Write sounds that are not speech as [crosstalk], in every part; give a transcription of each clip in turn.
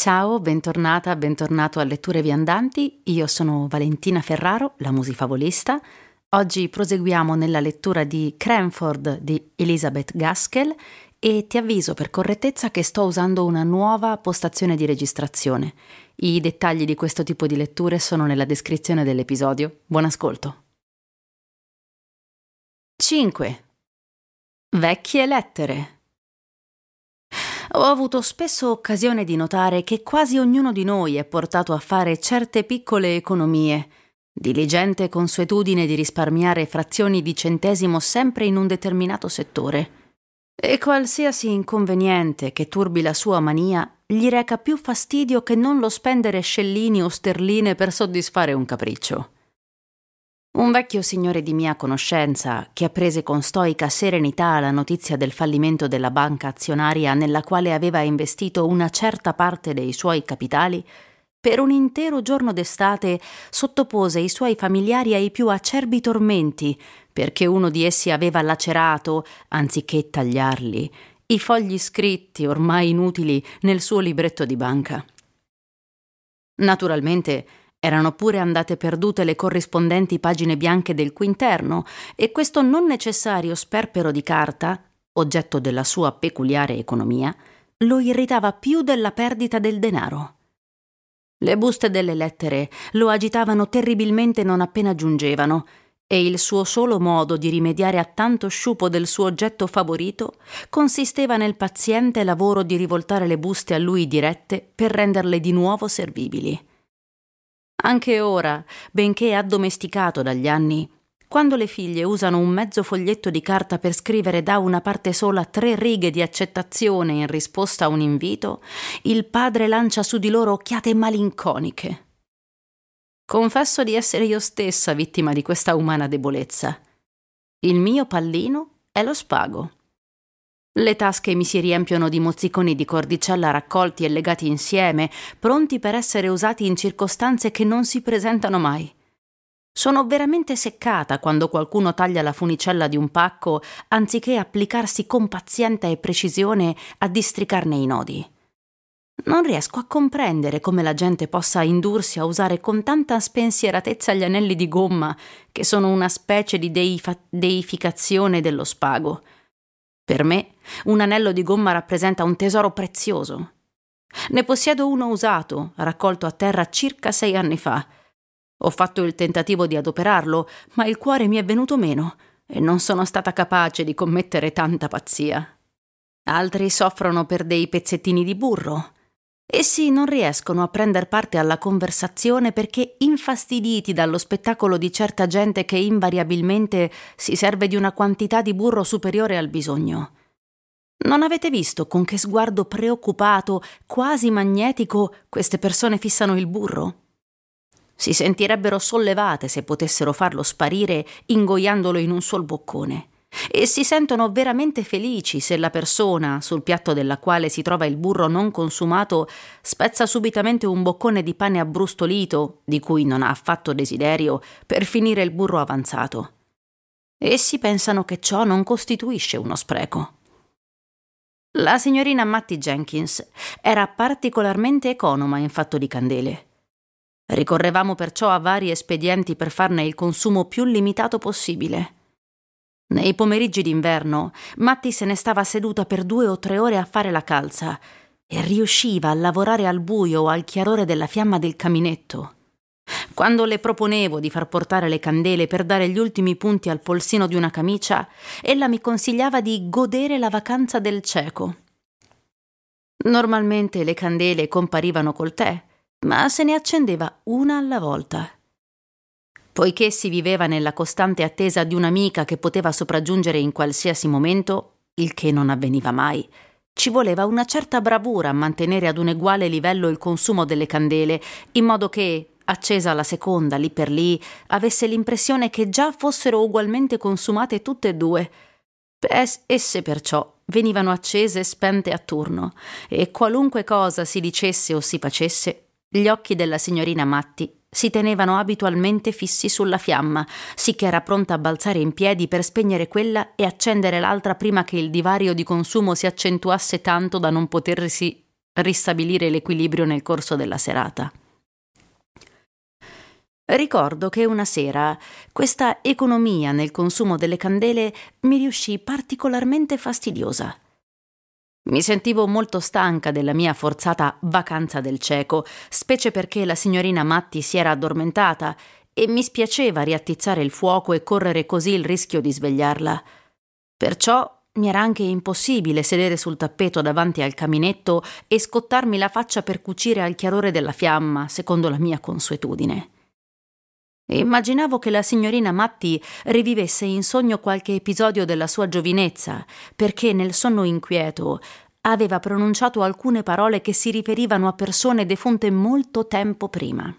Ciao, bentornata, bentornato a Letture Viandanti. Io sono Valentina Ferraro, la musifavolista. Oggi proseguiamo nella lettura di Cranford di Elizabeth Gaskell e ti avviso per correttezza che sto usando una nuova postazione di registrazione. I dettagli di questo tipo di letture sono nella descrizione dell'episodio. Buon ascolto. 5. Vecchie lettere ho avuto spesso occasione di notare che quasi ognuno di noi è portato a fare certe piccole economie, diligente consuetudine di risparmiare frazioni di centesimo sempre in un determinato settore. E qualsiasi inconveniente che turbi la sua mania gli reca più fastidio che non lo spendere scellini o sterline per soddisfare un capriccio. Un vecchio signore di mia conoscenza, che apprese con stoica serenità la notizia del fallimento della banca azionaria nella quale aveva investito una certa parte dei suoi capitali, per un intero giorno d'estate sottopose i suoi familiari ai più acerbi tormenti, perché uno di essi aveva lacerato, anziché tagliarli, i fogli scritti, ormai inutili, nel suo libretto di banca. Naturalmente, erano pure andate perdute le corrispondenti pagine bianche del quinterno e questo non necessario sperpero di carta, oggetto della sua peculiare economia, lo irritava più della perdita del denaro. Le buste delle lettere lo agitavano terribilmente non appena giungevano, e il suo solo modo di rimediare a tanto sciupo del suo oggetto favorito consisteva nel paziente lavoro di rivoltare le buste a lui dirette per renderle di nuovo servibili. Anche ora, benché addomesticato dagli anni, quando le figlie usano un mezzo foglietto di carta per scrivere da una parte sola tre righe di accettazione in risposta a un invito, il padre lancia su di loro occhiate malinconiche. Confesso di essere io stessa vittima di questa umana debolezza. Il mio pallino è lo spago. Le tasche mi si riempiono di mozziconi di cordicella raccolti e legati insieme, pronti per essere usati in circostanze che non si presentano mai. Sono veramente seccata quando qualcuno taglia la funicella di un pacco anziché applicarsi con pazienza e precisione a districarne i nodi. Non riesco a comprendere come la gente possa indursi a usare con tanta spensieratezza gli anelli di gomma, che sono una specie di deifa- deificazione dello spago. Per me, un anello di gomma rappresenta un tesoro prezioso. Ne possiedo uno usato, raccolto a terra circa sei anni fa. Ho fatto il tentativo di adoperarlo, ma il cuore mi è venuto meno e non sono stata capace di commettere tanta pazzia. Altri soffrono per dei pezzettini di burro. Essi non riescono a prender parte alla conversazione perché infastiditi dallo spettacolo di certa gente che invariabilmente si serve di una quantità di burro superiore al bisogno. Non avete visto con che sguardo preoccupato, quasi magnetico, queste persone fissano il burro? Si sentirebbero sollevate se potessero farlo sparire ingoiandolo in un sol boccone e si sentono veramente felici se la persona, sul piatto della quale si trova il burro non consumato, spezza subitamente un boccone di pane abbrustolito, di cui non ha affatto desiderio, per finire il burro avanzato. Essi pensano che ciò non costituisce uno spreco. La signorina Mattie Jenkins era particolarmente economa in fatto di candele. Ricorrevamo perciò a vari espedienti per farne il consumo più limitato possibile. Nei pomeriggi d'inverno, Matti se ne stava seduta per due o tre ore a fare la calza e riusciva a lavorare al buio o al chiarore della fiamma del caminetto. Quando le proponevo di far portare le candele per dare gli ultimi punti al polsino di una camicia, ella mi consigliava di godere la vacanza del cieco. Normalmente le candele comparivano col tè, ma se ne accendeva una alla volta. Poiché si viveva nella costante attesa di un'amica che poteva sopraggiungere in qualsiasi momento, il che non avveniva mai, ci voleva una certa bravura a mantenere ad un uguale livello il consumo delle candele, in modo che, accesa la seconda lì per lì, avesse l'impressione che già fossero ugualmente consumate tutte e due. Es- eh, esse perciò venivano accese e spente a turno, e qualunque cosa si dicesse o si facesse, gli occhi della signorina Matti si tenevano abitualmente fissi sulla fiamma, sicché era pronta a balzare in piedi per spegnere quella e accendere l'altra prima che il divario di consumo si accentuasse tanto da non potersi ristabilire l'equilibrio nel corso della serata. Ricordo che una sera questa economia nel consumo delle candele mi riuscì particolarmente fastidiosa. Mi sentivo molto stanca della mia forzata vacanza del cieco, specie perché la signorina Matti si era addormentata e mi spiaceva riattizzare il fuoco e correre così il rischio di svegliarla. Perciò mi era anche impossibile sedere sul tappeto davanti al caminetto e scottarmi la faccia per cucire al chiarore della fiamma, secondo la mia consuetudine. Immaginavo che la signorina Matti rivivesse in sogno qualche episodio della sua giovinezza, perché nel sonno inquieto aveva pronunciato alcune parole che si riferivano a persone defunte molto tempo prima.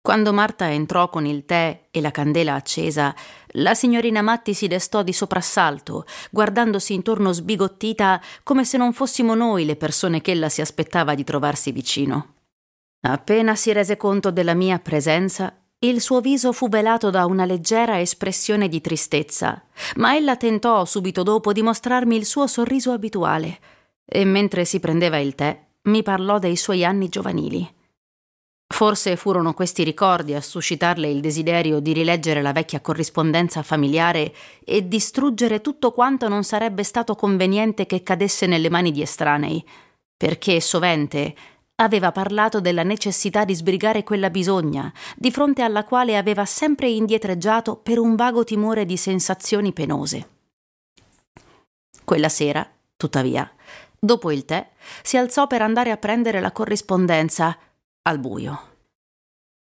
Quando Marta entrò con il tè e la candela accesa, la signorina Matti si destò di soprassalto, guardandosi intorno sbigottita come se non fossimo noi le persone che ella si aspettava di trovarsi vicino. Appena si rese conto della mia presenza, il suo viso fu velato da una leggera espressione di tristezza, ma ella tentò subito dopo di mostrarmi il suo sorriso abituale e mentre si prendeva il tè mi parlò dei suoi anni giovanili. Forse furono questi ricordi a suscitarle il desiderio di rileggere la vecchia corrispondenza familiare e distruggere tutto quanto non sarebbe stato conveniente che cadesse nelle mani di estranei, perché sovente Aveva parlato della necessità di sbrigare quella bisogna, di fronte alla quale aveva sempre indietreggiato per un vago timore di sensazioni penose. Quella sera, tuttavia, dopo il tè, si alzò per andare a prendere la corrispondenza al buio.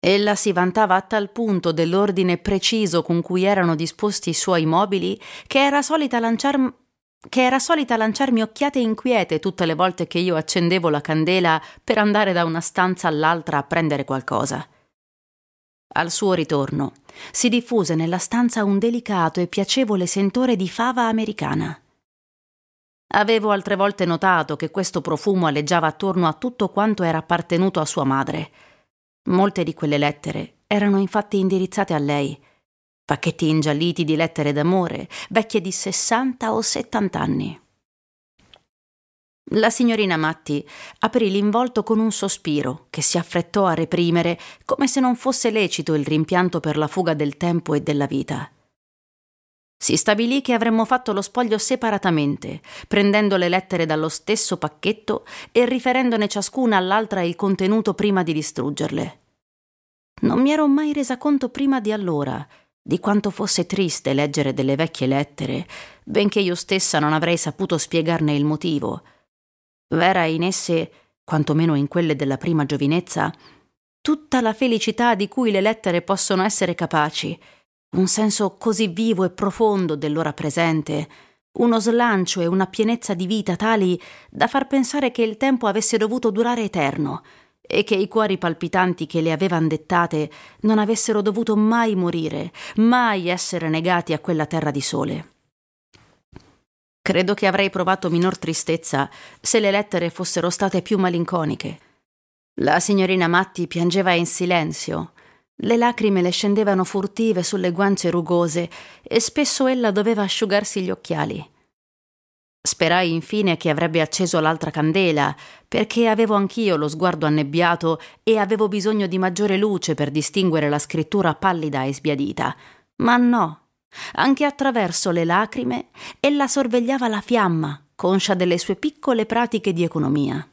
Ella si vantava a tal punto dell'ordine preciso con cui erano disposti i suoi mobili che era solita lanciar che era solita lanciarmi occhiate inquiete tutte le volte che io accendevo la candela per andare da una stanza all'altra a prendere qualcosa. Al suo ritorno si diffuse nella stanza un delicato e piacevole sentore di fava americana. Avevo altre volte notato che questo profumo alleggiava attorno a tutto quanto era appartenuto a sua madre. Molte di quelle lettere erano infatti indirizzate a lei, pacchetti ingialliti di lettere d'amore, vecchie di 60 o 70 anni. La signorina Matti aprì l'involto con un sospiro che si affrettò a reprimere, come se non fosse lecito il rimpianto per la fuga del tempo e della vita. Si stabilì che avremmo fatto lo spoglio separatamente, prendendo le lettere dallo stesso pacchetto e riferendone ciascuna all'altra il contenuto prima di distruggerle. Non mi ero mai resa conto prima di allora di quanto fosse triste leggere delle vecchie lettere, benché io stessa non avrei saputo spiegarne il motivo. V'era in esse, quantomeno in quelle della prima giovinezza, tutta la felicità di cui le lettere possono essere capaci, un senso così vivo e profondo dell'ora presente, uno slancio e una pienezza di vita tali da far pensare che il tempo avesse dovuto durare eterno, e che i cuori palpitanti che le avevan dettate non avessero dovuto mai morire, mai essere negati a quella terra di sole. Credo che avrei provato minor tristezza se le lettere fossero state più malinconiche. La signorina Matti piangeva in silenzio. Le lacrime le scendevano furtive sulle guance rugose e spesso ella doveva asciugarsi gli occhiali. Sperai infine che avrebbe acceso l'altra candela, perché avevo anch'io lo sguardo annebbiato e avevo bisogno di maggiore luce per distinguere la scrittura pallida e sbiadita. Ma no. Anche attraverso le lacrime, ella sorvegliava la fiamma, conscia delle sue piccole pratiche di economia.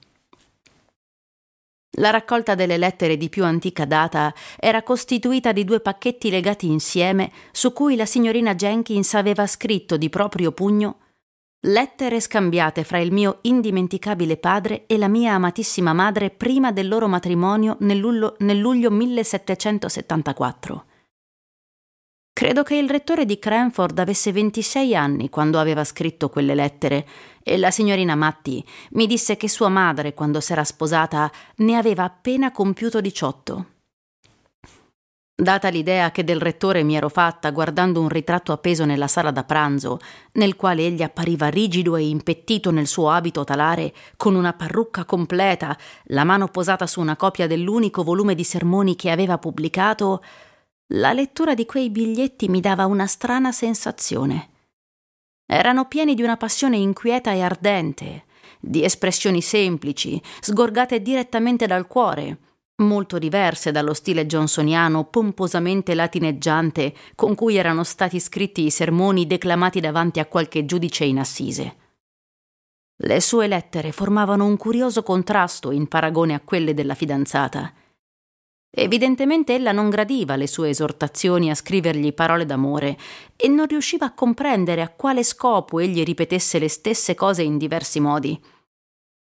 La raccolta delle lettere di più antica data era costituita di due pacchetti legati insieme su cui la signorina Jenkins aveva scritto di proprio pugno Lettere scambiate fra il mio indimenticabile padre e la mia amatissima madre prima del loro matrimonio nel, lullo, nel luglio 1774. Credo che il rettore di Cranford avesse 26 anni quando aveva scritto quelle lettere e la signorina Matti mi disse che sua madre, quando s'era sposata, ne aveva appena compiuto 18. Data l'idea che del rettore mi ero fatta guardando un ritratto appeso nella sala da pranzo, nel quale egli appariva rigido e impettito nel suo abito talare, con una parrucca completa, la mano posata su una copia dell'unico volume di sermoni che aveva pubblicato, la lettura di quei biglietti mi dava una strana sensazione. Erano pieni di una passione inquieta e ardente, di espressioni semplici, sgorgate direttamente dal cuore, molto diverse dallo stile johnsoniano pomposamente latineggiante con cui erano stati scritti i sermoni declamati davanti a qualche giudice in assise. Le sue lettere formavano un curioso contrasto in paragone a quelle della fidanzata. Evidentemente ella non gradiva le sue esortazioni a scrivergli parole d'amore e non riusciva a comprendere a quale scopo egli ripetesse le stesse cose in diversi modi.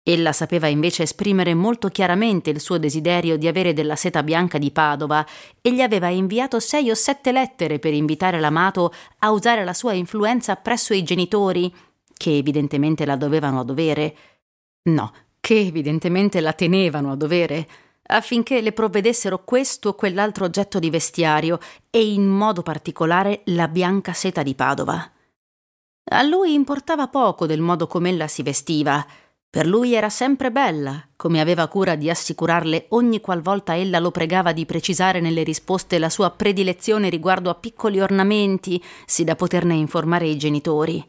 Ella sapeva invece esprimere molto chiaramente il suo desiderio di avere della seta bianca di Padova e gli aveva inviato sei o sette lettere per invitare l'amato a usare la sua influenza presso i genitori, che evidentemente la dovevano a dovere. No, che evidentemente la tenevano a dovere, affinché le provvedessero questo o quell'altro oggetto di vestiario e in modo particolare la bianca seta di Padova. A lui importava poco del modo com'ella si vestiva per lui era sempre bella, come aveva cura di assicurarle ogni qualvolta ella lo pregava di precisare nelle risposte la sua predilezione riguardo a piccoli ornamenti, sì da poterne informare i genitori.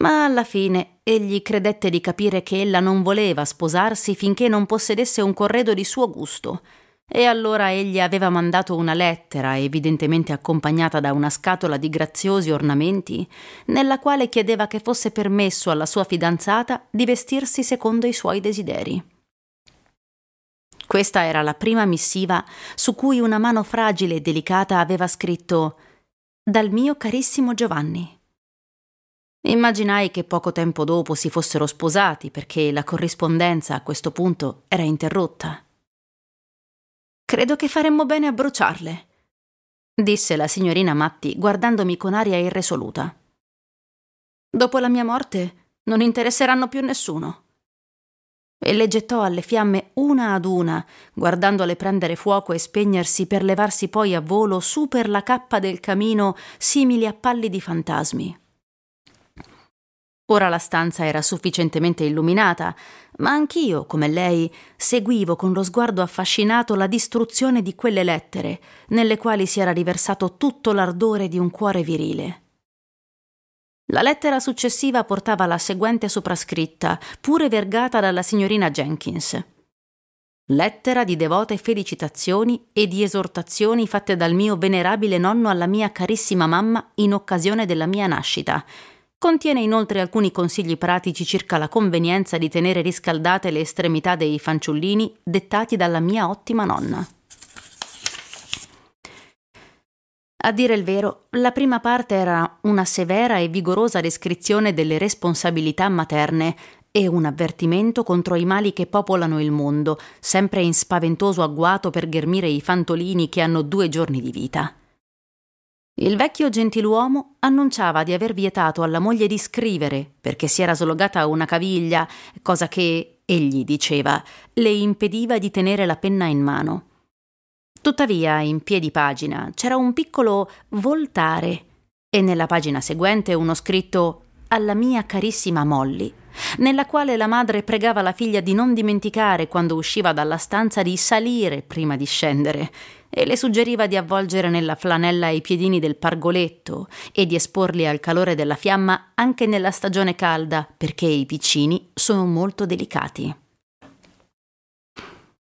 Ma alla fine egli credette di capire che ella non voleva sposarsi finché non possedesse un corredo di suo gusto. E allora egli aveva mandato una lettera, evidentemente accompagnata da una scatola di graziosi ornamenti, nella quale chiedeva che fosse permesso alla sua fidanzata di vestirsi secondo i suoi desideri. Questa era la prima missiva su cui una mano fragile e delicata aveva scritto Dal mio carissimo Giovanni. Immaginai che poco tempo dopo si fossero sposati perché la corrispondenza a questo punto era interrotta. Credo che faremmo bene a bruciarle, disse la signorina Matti guardandomi con aria irresoluta. Dopo la mia morte non interesseranno più nessuno. E le gettò alle fiamme una ad una, guardandole prendere fuoco e spegnersi per levarsi poi a volo su per la cappa del camino simili a palli di fantasmi. Ora la stanza era sufficientemente illuminata, ma anch'io, come lei, seguivo con lo sguardo affascinato la distruzione di quelle lettere, nelle quali si era riversato tutto l'ardore di un cuore virile. La lettera successiva portava la seguente soprascritta, pure vergata dalla signorina Jenkins. Lettera di devote felicitazioni e di esortazioni fatte dal mio venerabile nonno alla mia carissima mamma in occasione della mia nascita Contiene inoltre alcuni consigli pratici circa la convenienza di tenere riscaldate le estremità dei fanciullini dettati dalla mia ottima nonna. A dire il vero, la prima parte era una severa e vigorosa descrizione delle responsabilità materne e un avvertimento contro i mali che popolano il mondo, sempre in spaventoso agguato per ghermire i fantolini che hanno due giorni di vita. Il vecchio gentiluomo annunciava di aver vietato alla moglie di scrivere perché si era slogata una caviglia, cosa che, egli diceva, le impediva di tenere la penna in mano. Tuttavia, in piedi pagina c'era un piccolo voltare e nella pagina seguente uno scritto alla mia carissima Molly, nella quale la madre pregava la figlia di non dimenticare quando usciva dalla stanza di salire prima di scendere e le suggeriva di avvolgere nella flanella i piedini del pargoletto e di esporli al calore della fiamma anche nella stagione calda, perché i piccini sono molto delicati.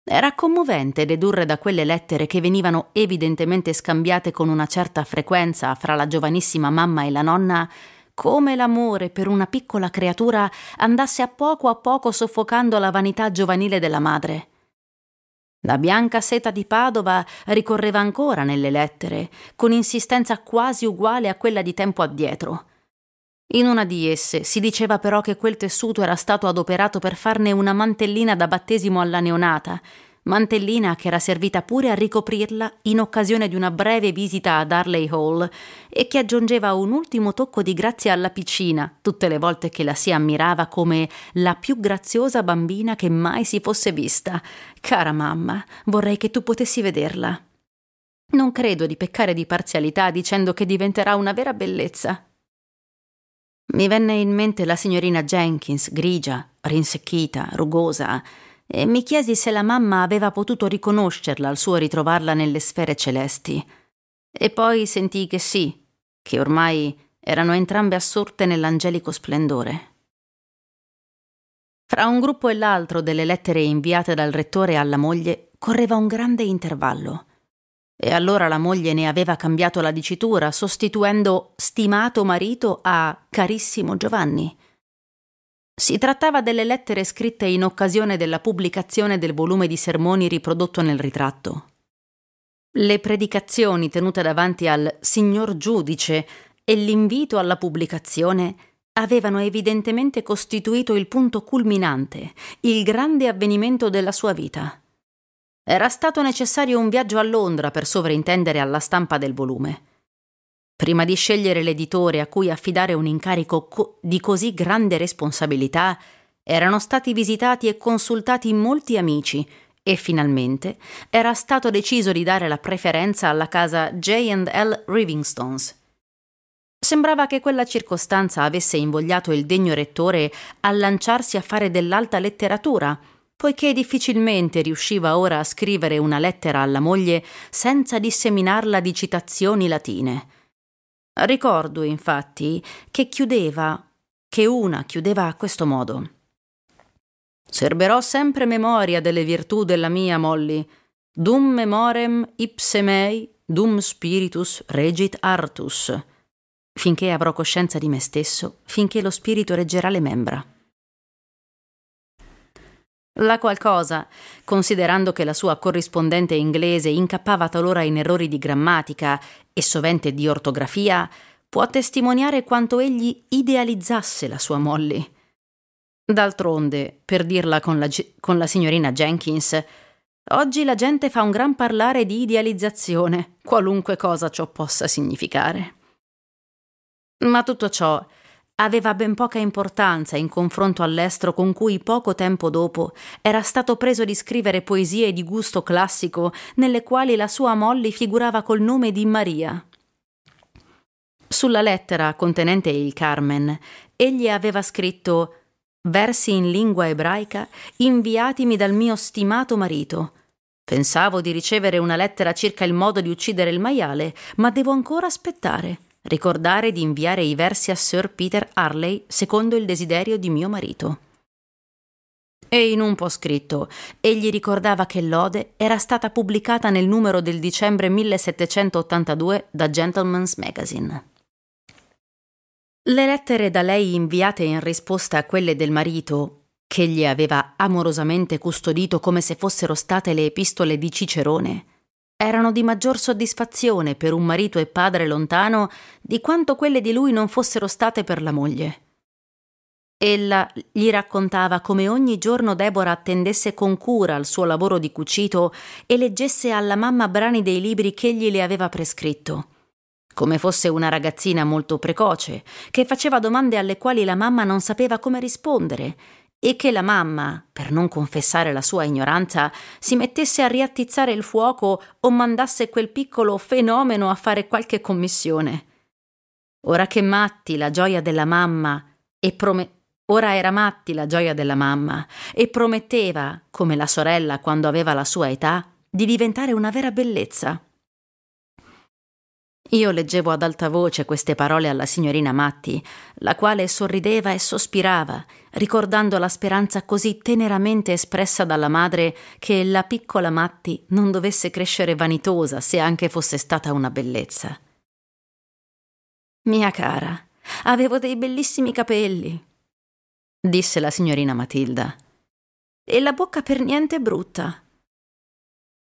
Era commovente dedurre da quelle lettere che venivano evidentemente scambiate con una certa frequenza fra la giovanissima mamma e la nonna come l'amore per una piccola creatura andasse a poco a poco soffocando la vanità giovanile della madre la bianca seta di Padova ricorreva ancora nelle lettere, con insistenza quasi uguale a quella di tempo addietro. In una di esse si diceva però che quel tessuto era stato adoperato per farne una mantellina da battesimo alla neonata, mantellina che era servita pure a ricoprirla in occasione di una breve visita a Darley Hall e che aggiungeva un ultimo tocco di grazia alla piccina tutte le volte che la si ammirava come la più graziosa bambina che mai si fosse vista. Cara mamma, vorrei che tu potessi vederla. Non credo di peccare di parzialità dicendo che diventerà una vera bellezza. Mi venne in mente la signorina Jenkins, grigia, rinsecchita, rugosa, e mi chiesi se la mamma aveva potuto riconoscerla al suo ritrovarla nelle sfere celesti. E poi sentii che sì, che ormai erano entrambe assorte nell'angelico splendore. Fra un gruppo e l'altro delle lettere inviate dal rettore alla moglie correva un grande intervallo. E allora la moglie ne aveva cambiato la dicitura, sostituendo stimato marito a carissimo Giovanni. Si trattava delle lettere scritte in occasione della pubblicazione del volume di sermoni riprodotto nel ritratto. Le predicazioni tenute davanti al Signor Giudice e l'invito alla pubblicazione avevano evidentemente costituito il punto culminante, il grande avvenimento della sua vita. Era stato necessario un viaggio a Londra per sovrintendere alla stampa del volume. Prima di scegliere l'editore a cui affidare un incarico co- di così grande responsabilità, erano stati visitati e consultati molti amici e finalmente era stato deciso di dare la preferenza alla casa J&L Rivingstones. Sembrava che quella circostanza avesse invogliato il degno rettore a lanciarsi a fare dell'alta letteratura, poiché difficilmente riusciva ora a scrivere una lettera alla moglie senza disseminarla di citazioni latine. Ricordo infatti che chiudeva, che una chiudeva a questo modo. Serberò sempre memoria delle virtù della mia Molly. Dum memorem ipse mei, dum spiritus regit artus. Finché avrò coscienza di me stesso, finché lo spirito reggerà le membra. La qualcosa, considerando che la sua corrispondente inglese incappava talora in errori di grammatica e sovente di ortografia, può testimoniare quanto egli idealizzasse la sua Molly. D'altronde, per dirla con la, con la signorina Jenkins, oggi la gente fa un gran parlare di idealizzazione, qualunque cosa ciò possa significare. Ma tutto ciò aveva ben poca importanza in confronto all'estro con cui poco tempo dopo era stato preso di scrivere poesie di gusto classico nelle quali la sua Molly figurava col nome di Maria. Sulla lettera contenente il Carmen, egli aveva scritto versi in lingua ebraica inviatimi dal mio stimato marito. Pensavo di ricevere una lettera circa il modo di uccidere il maiale, ma devo ancora aspettare ricordare di inviare i versi a Sir Peter Harley secondo il desiderio di mio marito. E in un po' scritto, egli ricordava che l'ode era stata pubblicata nel numero del dicembre 1782 da Gentleman's Magazine. Le lettere da lei inviate in risposta a quelle del marito, che gli aveva amorosamente custodito come se fossero state le epistole di Cicerone, erano di maggior soddisfazione per un marito e padre lontano di quanto quelle di lui non fossero state per la moglie. Ella gli raccontava come ogni giorno Deborah attendesse con cura al suo lavoro di cucito e leggesse alla mamma brani dei libri che egli le aveva prescritto. Come fosse una ragazzina molto precoce, che faceva domande alle quali la mamma non sapeva come rispondere e che la mamma, per non confessare la sua ignoranza, si mettesse a riattizzare il fuoco o mandasse quel piccolo fenomeno a fare qualche commissione. Ora che matti la gioia della mamma e prometteva Ora era matti la gioia della mamma e prometteva, come la sorella quando aveva la sua età, di diventare una vera bellezza. Io leggevo ad alta voce queste parole alla signorina Matti, la quale sorrideva e sospirava, ricordando la speranza così teneramente espressa dalla madre che la piccola Matti non dovesse crescere vanitosa se anche fosse stata una bellezza. Mia cara, avevo dei bellissimi capelli, disse la signorina Matilda, e la bocca per niente brutta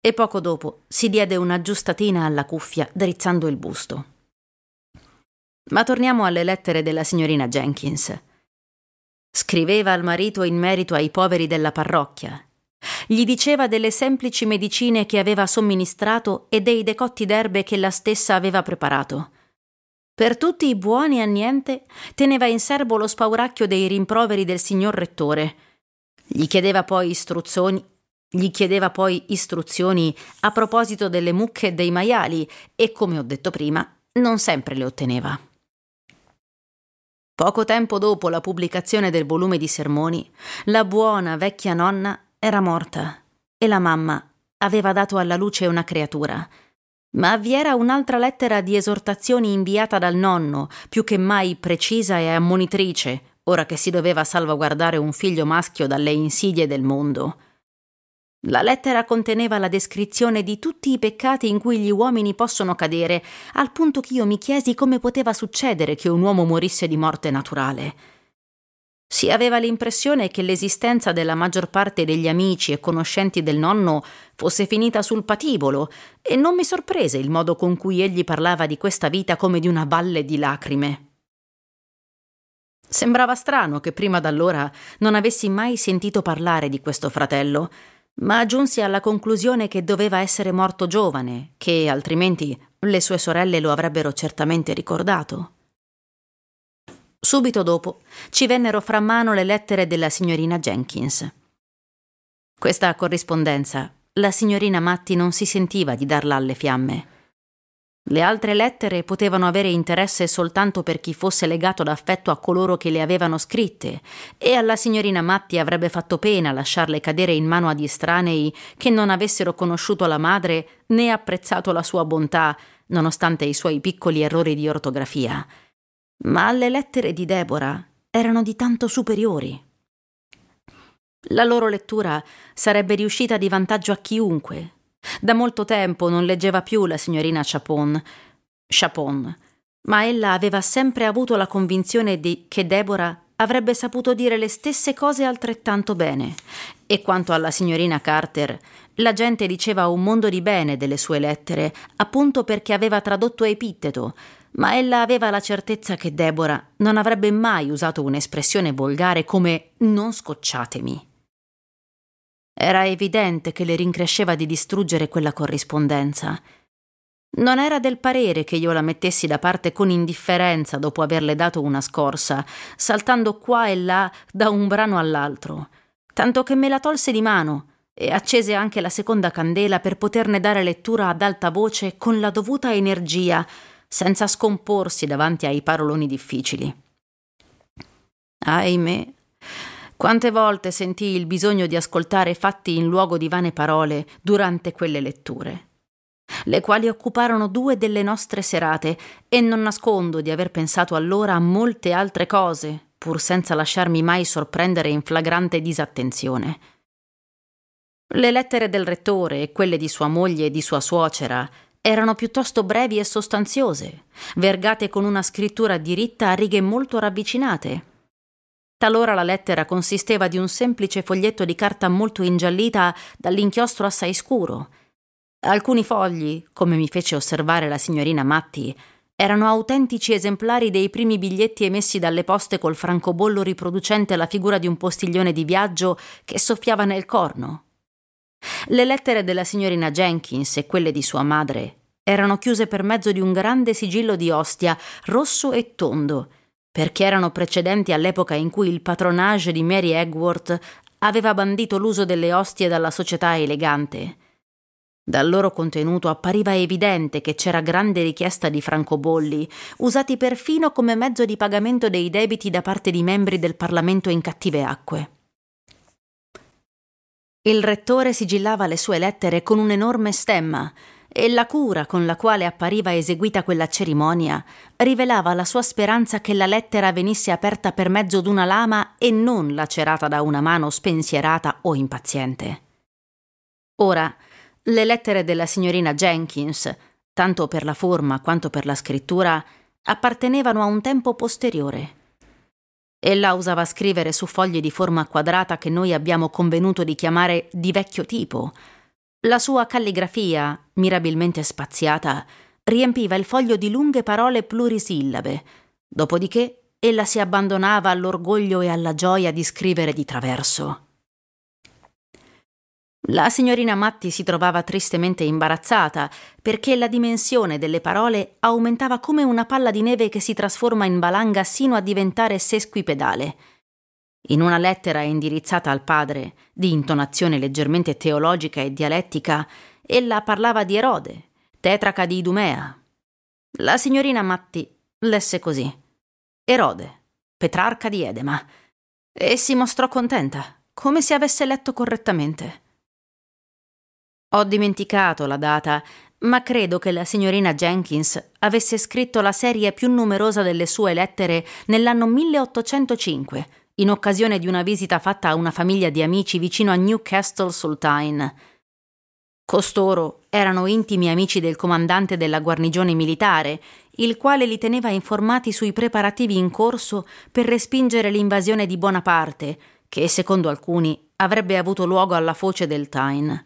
e poco dopo si diede una giustatina alla cuffia, drizzando il busto. Ma torniamo alle lettere della signorina Jenkins. Scriveva al marito in merito ai poveri della parrocchia. Gli diceva delle semplici medicine che aveva somministrato e dei decotti d'erbe che la stessa aveva preparato. Per tutti i buoni a niente, teneva in serbo lo spauracchio dei rimproveri del signor Rettore. Gli chiedeva poi istruzioni gli chiedeva poi istruzioni a proposito delle mucche e dei maiali e, come ho detto prima, non sempre le otteneva. Poco tempo dopo la pubblicazione del volume di sermoni, la buona vecchia nonna era morta e la mamma aveva dato alla luce una creatura. Ma vi era un'altra lettera di esortazioni inviata dal nonno, più che mai precisa e ammonitrice, ora che si doveva salvaguardare un figlio maschio dalle insidie del mondo. La lettera conteneva la descrizione di tutti i peccati in cui gli uomini possono cadere, al punto che io mi chiesi come poteva succedere che un uomo morisse di morte naturale. Si aveva l'impressione che l'esistenza della maggior parte degli amici e conoscenti del nonno fosse finita sul patibolo, e non mi sorprese il modo con cui egli parlava di questa vita come di una valle di lacrime. Sembrava strano che prima d'allora non avessi mai sentito parlare di questo fratello, ma giunsi alla conclusione che doveva essere morto giovane, che altrimenti le sue sorelle lo avrebbero certamente ricordato. Subito dopo ci vennero fra mano le lettere della signorina Jenkins. Questa corrispondenza la signorina Matti non si sentiva di darla alle fiamme. Le altre lettere potevano avere interesse soltanto per chi fosse legato d'affetto a coloro che le avevano scritte, e alla signorina Matti avrebbe fatto pena lasciarle cadere in mano ad estranei che non avessero conosciuto la madre né apprezzato la sua bontà, nonostante i suoi piccoli errori di ortografia. Ma le lettere di Deborah erano di tanto superiori. La loro lettura sarebbe riuscita di vantaggio a chiunque, da molto tempo non leggeva più la signorina Chapon. Chapon. Ma ella aveva sempre avuto la convinzione di che Deborah avrebbe saputo dire le stesse cose altrettanto bene. E quanto alla signorina Carter, la gente diceva un mondo di bene delle sue lettere, appunto perché aveva tradotto epiteto, ma ella aveva la certezza che Deborah non avrebbe mai usato un'espressione volgare come non scocciatemi. Era evidente che le rincresceva di distruggere quella corrispondenza. Non era del parere che io la mettessi da parte con indifferenza dopo averle dato una scorsa, saltando qua e là da un brano all'altro, tanto che me la tolse di mano e accese anche la seconda candela per poterne dare lettura ad alta voce con la dovuta energia, senza scomporsi davanti ai paroloni difficili. Ahimè, quante volte sentii il bisogno di ascoltare fatti in luogo di vane parole durante quelle letture, le quali occuparono due delle nostre serate e non nascondo di aver pensato allora a molte altre cose, pur senza lasciarmi mai sorprendere in flagrante disattenzione. Le lettere del rettore e quelle di sua moglie e di sua suocera erano piuttosto brevi e sostanziose, vergate con una scrittura diritta a righe molto ravvicinate Talora la lettera consisteva di un semplice foglietto di carta molto ingiallita dall'inchiostro assai scuro. Alcuni fogli, come mi fece osservare la signorina Matti, erano autentici esemplari dei primi biglietti emessi dalle poste col francobollo riproducente la figura di un postiglione di viaggio che soffiava nel corno. Le lettere della signorina Jenkins e quelle di sua madre erano chiuse per mezzo di un grande sigillo di ostia rosso e tondo, perché erano precedenti all'epoca in cui il patronage di Mary Egworth aveva bandito l'uso delle ostie dalla società elegante. Dal loro contenuto appariva evidente che c'era grande richiesta di francobolli, usati perfino come mezzo di pagamento dei debiti da parte di membri del Parlamento in cattive acque. Il rettore sigillava le sue lettere con un enorme stemma, e la cura con la quale appariva eseguita quella cerimonia rivelava la sua speranza che la lettera venisse aperta per mezzo d'una lama e non lacerata da una mano spensierata o impaziente. Ora, le lettere della signorina Jenkins, tanto per la forma quanto per la scrittura, appartenevano a un tempo posteriore. Ella usava scrivere su fogli di forma quadrata che noi abbiamo convenuto di chiamare di vecchio tipo, la sua calligrafia, mirabilmente spaziata, riempiva il foglio di lunghe parole plurisillabe, dopodiché ella si abbandonava all'orgoglio e alla gioia di scrivere di traverso. La signorina Matti si trovava tristemente imbarazzata perché la dimensione delle parole aumentava come una palla di neve che si trasforma in valanga sino a diventare sesquipedale. In una lettera indirizzata al padre, di intonazione leggermente teologica e dialettica, ella parlava di Erode, tetraca di Idumea. La signorina Matti lesse così: Erode, Petrarca di Edema, e si mostrò contenta, come se avesse letto correttamente. Ho dimenticato la data, ma credo che la signorina Jenkins avesse scritto la serie più numerosa delle sue lettere nell'anno 1805 in occasione di una visita fatta a una famiglia di amici vicino a Newcastle sul Tyne. Costoro erano intimi amici del comandante della guarnigione militare, il quale li teneva informati sui preparativi in corso per respingere l'invasione di Bonaparte, che secondo alcuni avrebbe avuto luogo alla foce del Tyne.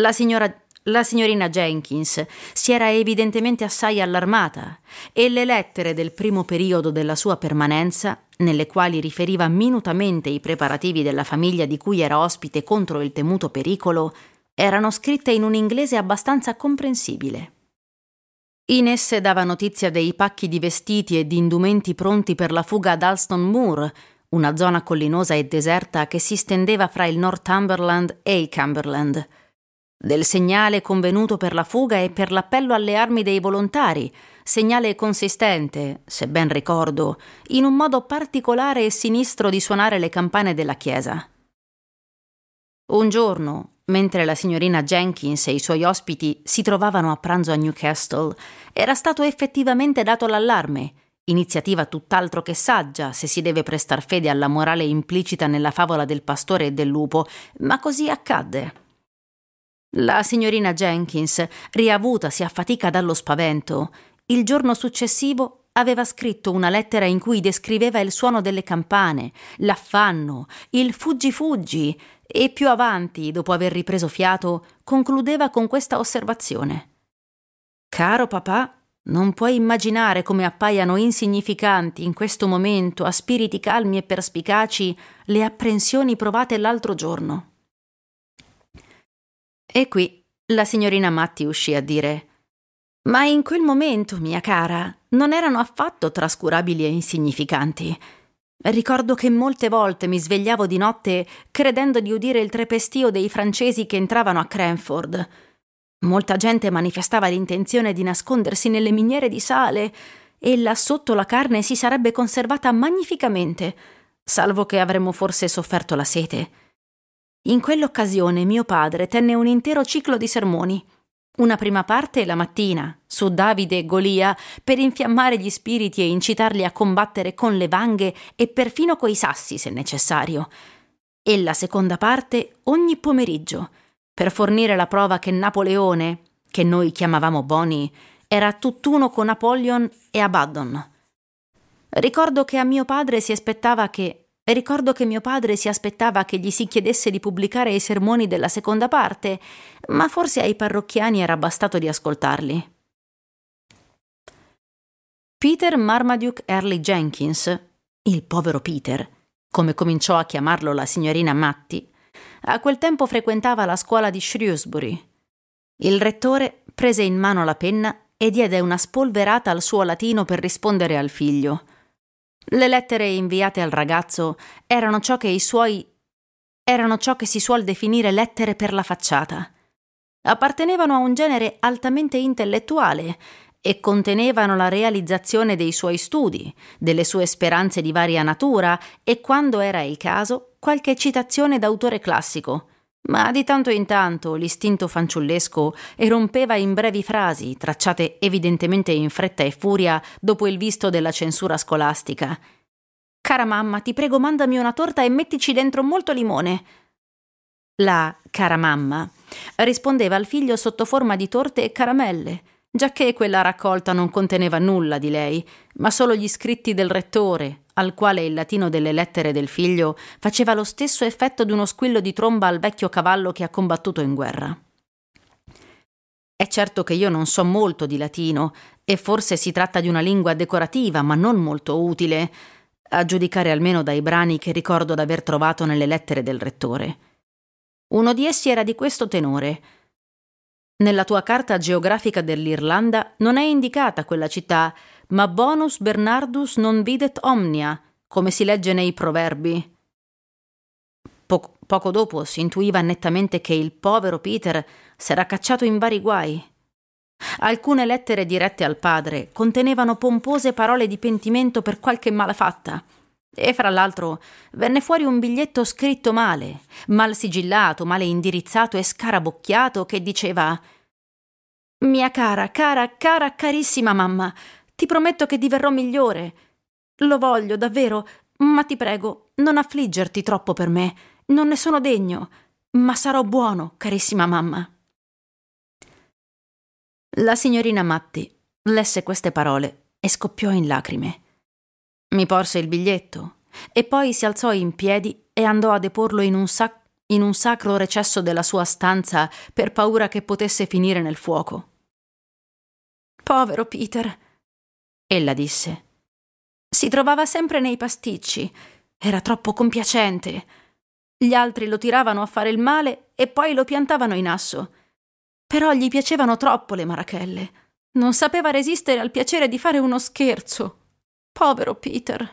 La signora la signorina Jenkins si era evidentemente assai allarmata e le lettere del primo periodo della sua permanenza, nelle quali riferiva minutamente i preparativi della famiglia di cui era ospite contro il temuto pericolo, erano scritte in un inglese abbastanza comprensibile. In esse dava notizia dei pacchi di vestiti e di indumenti pronti per la fuga ad Alston Moor, una zona collinosa e deserta che si stendeva fra il Northumberland e il Cumberland del segnale convenuto per la fuga e per l'appello alle armi dei volontari, segnale consistente, se ben ricordo, in un modo particolare e sinistro di suonare le campane della chiesa. Un giorno, mentre la signorina Jenkins e i suoi ospiti si trovavano a pranzo a Newcastle, era stato effettivamente dato l'allarme, iniziativa tutt'altro che saggia se si deve prestar fede alla morale implicita nella favola del pastore e del lupo, ma così accadde. La signorina Jenkins, riavutasi a fatica dallo spavento, il giorno successivo aveva scritto una lettera in cui descriveva il suono delle campane, l'affanno, il fuggi-fuggi e più avanti, dopo aver ripreso fiato, concludeva con questa osservazione. Caro papà, non puoi immaginare come appaiano insignificanti in questo momento a spiriti calmi e perspicaci le apprensioni provate l'altro giorno. E qui la signorina Matti uscì a dire Ma in quel momento, mia cara, non erano affatto trascurabili e insignificanti. Ricordo che molte volte mi svegliavo di notte credendo di udire il trepestio dei francesi che entravano a Cranford. Molta gente manifestava l'intenzione di nascondersi nelle miniere di sale e là sotto la carne si sarebbe conservata magnificamente, salvo che avremmo forse sofferto la sete. In quell'occasione mio padre tenne un intero ciclo di sermoni. Una prima parte la mattina, su Davide e Golia, per infiammare gli spiriti e incitarli a combattere con le vanghe e perfino coi sassi se necessario. E la seconda parte ogni pomeriggio, per fornire la prova che Napoleone, che noi chiamavamo Bonnie, era tutt'uno con Napoleon e Abaddon. Ricordo che a mio padre si aspettava che, Ricordo che mio padre si aspettava che gli si chiedesse di pubblicare i sermoni della seconda parte, ma forse ai parrocchiani era bastato di ascoltarli. Peter Marmaduke Early Jenkins, il povero Peter, come cominciò a chiamarlo la signorina Matti, a quel tempo frequentava la scuola di Shrewsbury. Il rettore prese in mano la penna e diede una spolverata al suo latino per rispondere al figlio. Le lettere inviate al ragazzo erano ciò che i suoi erano ciò che si suol definire lettere per la facciata. Appartenevano a un genere altamente intellettuale e contenevano la realizzazione dei suoi studi, delle sue speranze di varia natura e, quando era il caso, qualche citazione d'autore classico, ma di tanto in tanto l'istinto fanciullesco erompeva in brevi frasi, tracciate evidentemente in fretta e furia dopo il visto della censura scolastica. Cara mamma, ti prego mandami una torta e mettici dentro molto limone. La cara mamma rispondeva al figlio sotto forma di torte e caramelle, giacché quella raccolta non conteneva nulla di lei, ma solo gli scritti del rettore, al quale il latino delle lettere del figlio faceva lo stesso effetto di uno squillo di tromba al vecchio cavallo che ha combattuto in guerra. È certo che io non so molto di latino, e forse si tratta di una lingua decorativa, ma non molto utile, a giudicare almeno dai brani che ricordo d'aver trovato nelle lettere del rettore. Uno di essi era di questo tenore nella tua carta geografica dell'Irlanda non è indicata quella città, ma bonus Bernardus non videt omnia, come si legge nei proverbi. Po- poco dopo si intuiva nettamente che il povero Peter s'era cacciato in vari guai. Alcune lettere dirette al padre contenevano pompose parole di pentimento per qualche malafatta. E fra l'altro venne fuori un biglietto scritto male, mal sigillato, male indirizzato e scarabocchiato che diceva Mia cara, cara, cara, carissima mamma, ti prometto che diverrò migliore. Lo voglio davvero, ma ti prego, non affliggerti troppo per me. Non ne sono degno, ma sarò buono, carissima mamma. La signorina Matti lesse queste parole e scoppiò in lacrime. Mi porse il biglietto e poi si alzò in piedi e andò a deporlo in un, sac- in un sacro recesso della sua stanza per paura che potesse finire nel fuoco. Povero Peter, ella disse. Si trovava sempre nei pasticci. Era troppo compiacente. Gli altri lo tiravano a fare il male e poi lo piantavano in asso. Però gli piacevano troppo le marachelle. Non sapeva resistere al piacere di fare uno scherzo. Povero Peter.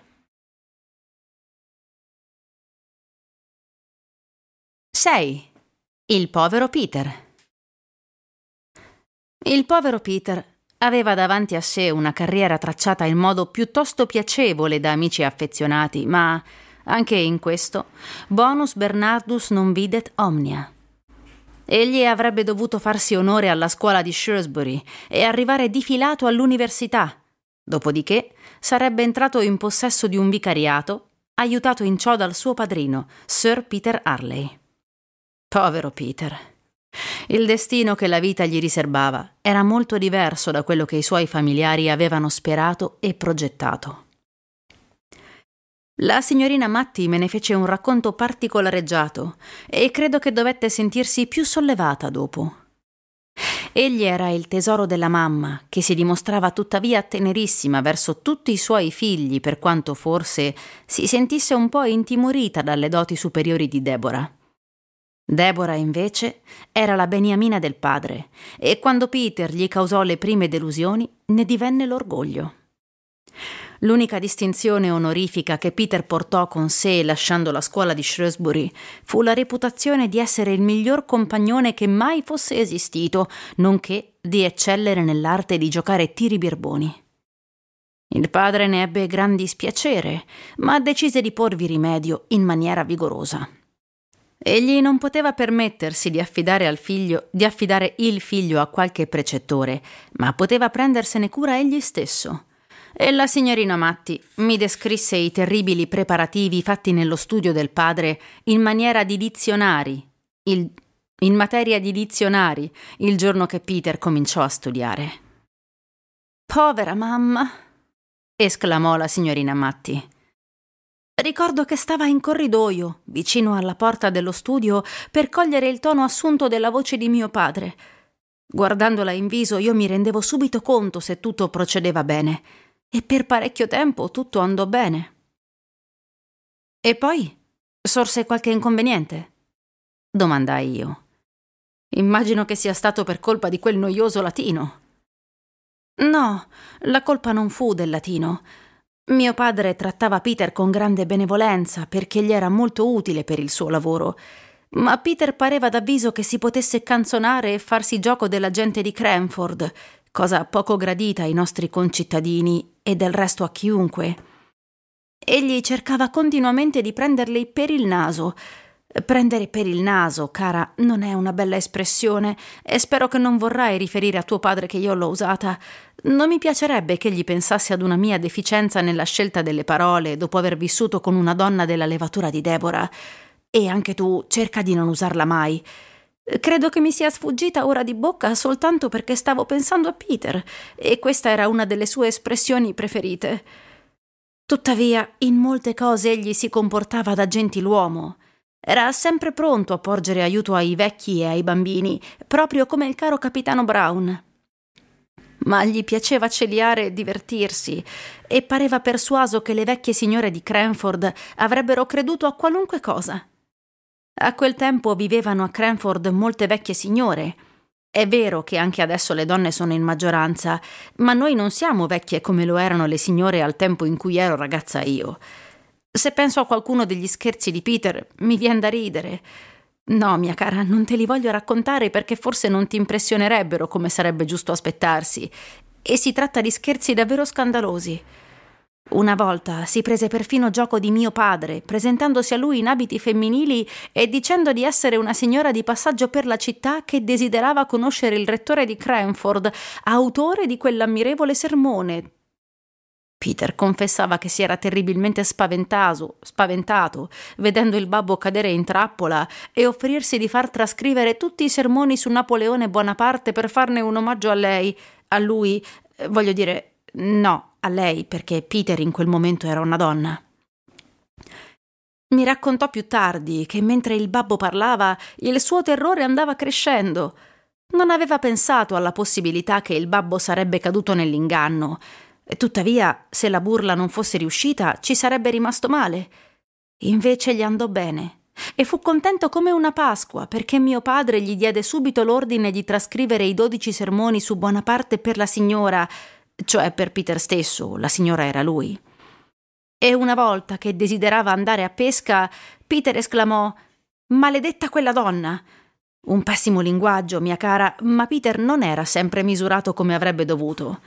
Sei. Il povero Peter. Il povero Peter aveva davanti a sé una carriera tracciata in modo piuttosto piacevole da amici affezionati, ma anche in questo bonus Bernardus non videt omnia. Egli avrebbe dovuto farsi onore alla scuola di Shrewsbury e arrivare difilato all'università. Dopodiché sarebbe entrato in possesso di un vicariato, aiutato in ciò dal suo padrino, Sir Peter Harley. Povero Peter. Il destino che la vita gli riservava era molto diverso da quello che i suoi familiari avevano sperato e progettato. La signorina Matti me ne fece un racconto particolareggiato e credo che dovette sentirsi più sollevata dopo. Egli era il tesoro della mamma, che si dimostrava tuttavia tenerissima verso tutti i suoi figli, per quanto forse si sentisse un po' intimorita dalle doti superiori di Deborah. Deborah, invece, era la beniamina del padre, e quando Peter gli causò le prime delusioni, ne divenne l'orgoglio. L'unica distinzione onorifica che Peter portò con sé lasciando la scuola di Shrewsbury fu la reputazione di essere il miglior compagnone che mai fosse esistito, nonché di eccellere nell'arte di giocare tiri birboni. Il padre ne ebbe gran dispiacere, ma decise di porvi rimedio in maniera vigorosa. Egli non poteva permettersi di affidare, figlio, di affidare il figlio a qualche precettore, ma poteva prendersene cura egli stesso e la signorina Matti mi descrisse i terribili preparativi fatti nello studio del padre in maniera di dizionari, il, in materia di dizionari, il giorno che Peter cominciò a studiare. Povera mamma! esclamò la signorina Matti. Ricordo che stava in corridoio, vicino alla porta dello studio, per cogliere il tono assunto della voce di mio padre. Guardandola in viso io mi rendevo subito conto se tutto procedeva bene e per parecchio tempo tutto andò bene. E poi sorse qualche inconveniente? domandai io. Immagino che sia stato per colpa di quel noioso latino. No, la colpa non fu del latino. Mio padre trattava Peter con grande benevolenza perché gli era molto utile per il suo lavoro, ma Peter pareva d'avviso che si potesse canzonare e farsi gioco della gente di Cranford, cosa poco gradita ai nostri concittadini e del resto a chiunque. Egli cercava continuamente di prenderli per il naso. Prendere per il naso, cara, non è una bella espressione e spero che non vorrai riferire a tuo padre che io l'ho usata. Non mi piacerebbe che egli pensasse ad una mia deficienza nella scelta delle parole dopo aver vissuto con una donna della levatura di Deborah. E anche tu cerca di non usarla mai. Credo che mi sia sfuggita ora di bocca soltanto perché stavo pensando a Peter, e questa era una delle sue espressioni preferite. Tuttavia, in molte cose egli si comportava da gentiluomo. Era sempre pronto a porgere aiuto ai vecchi e ai bambini, proprio come il caro capitano Brown. Ma gli piaceva celiare e divertirsi, e pareva persuaso che le vecchie signore di Cranford avrebbero creduto a qualunque cosa. A quel tempo vivevano a Cranford molte vecchie signore. È vero che anche adesso le donne sono in maggioranza, ma noi non siamo vecchie come lo erano le signore al tempo in cui ero ragazza io. Se penso a qualcuno degli scherzi di Peter, mi vien da ridere. No, mia cara, non te li voglio raccontare perché forse non ti impressionerebbero come sarebbe giusto aspettarsi. E si tratta di scherzi davvero scandalosi. Una volta si prese perfino gioco di mio padre, presentandosi a lui in abiti femminili e dicendo di essere una signora di passaggio per la città che desiderava conoscere il rettore di Cranford, autore di quell'ammirevole sermone. Peter confessava che si era terribilmente spaventato, spaventato, vedendo il babbo cadere in trappola e offrirsi di far trascrivere tutti i sermoni su Napoleone Bonaparte per farne un omaggio a lei, a lui, eh, voglio dire, No, a lei, perché Peter in quel momento era una donna. Mi raccontò più tardi che mentre il babbo parlava il suo terrore andava crescendo. Non aveva pensato alla possibilità che il babbo sarebbe caduto nell'inganno. Tuttavia, se la burla non fosse riuscita, ci sarebbe rimasto male. Invece gli andò bene. E fu contento come una Pasqua, perché mio padre gli diede subito l'ordine di trascrivere i dodici sermoni su Buonaparte per la signora, cioè per Peter stesso, la signora era lui. E una volta che desiderava andare a pesca, Peter esclamò Maledetta quella donna! Un pessimo linguaggio, mia cara, ma Peter non era sempre misurato come avrebbe dovuto.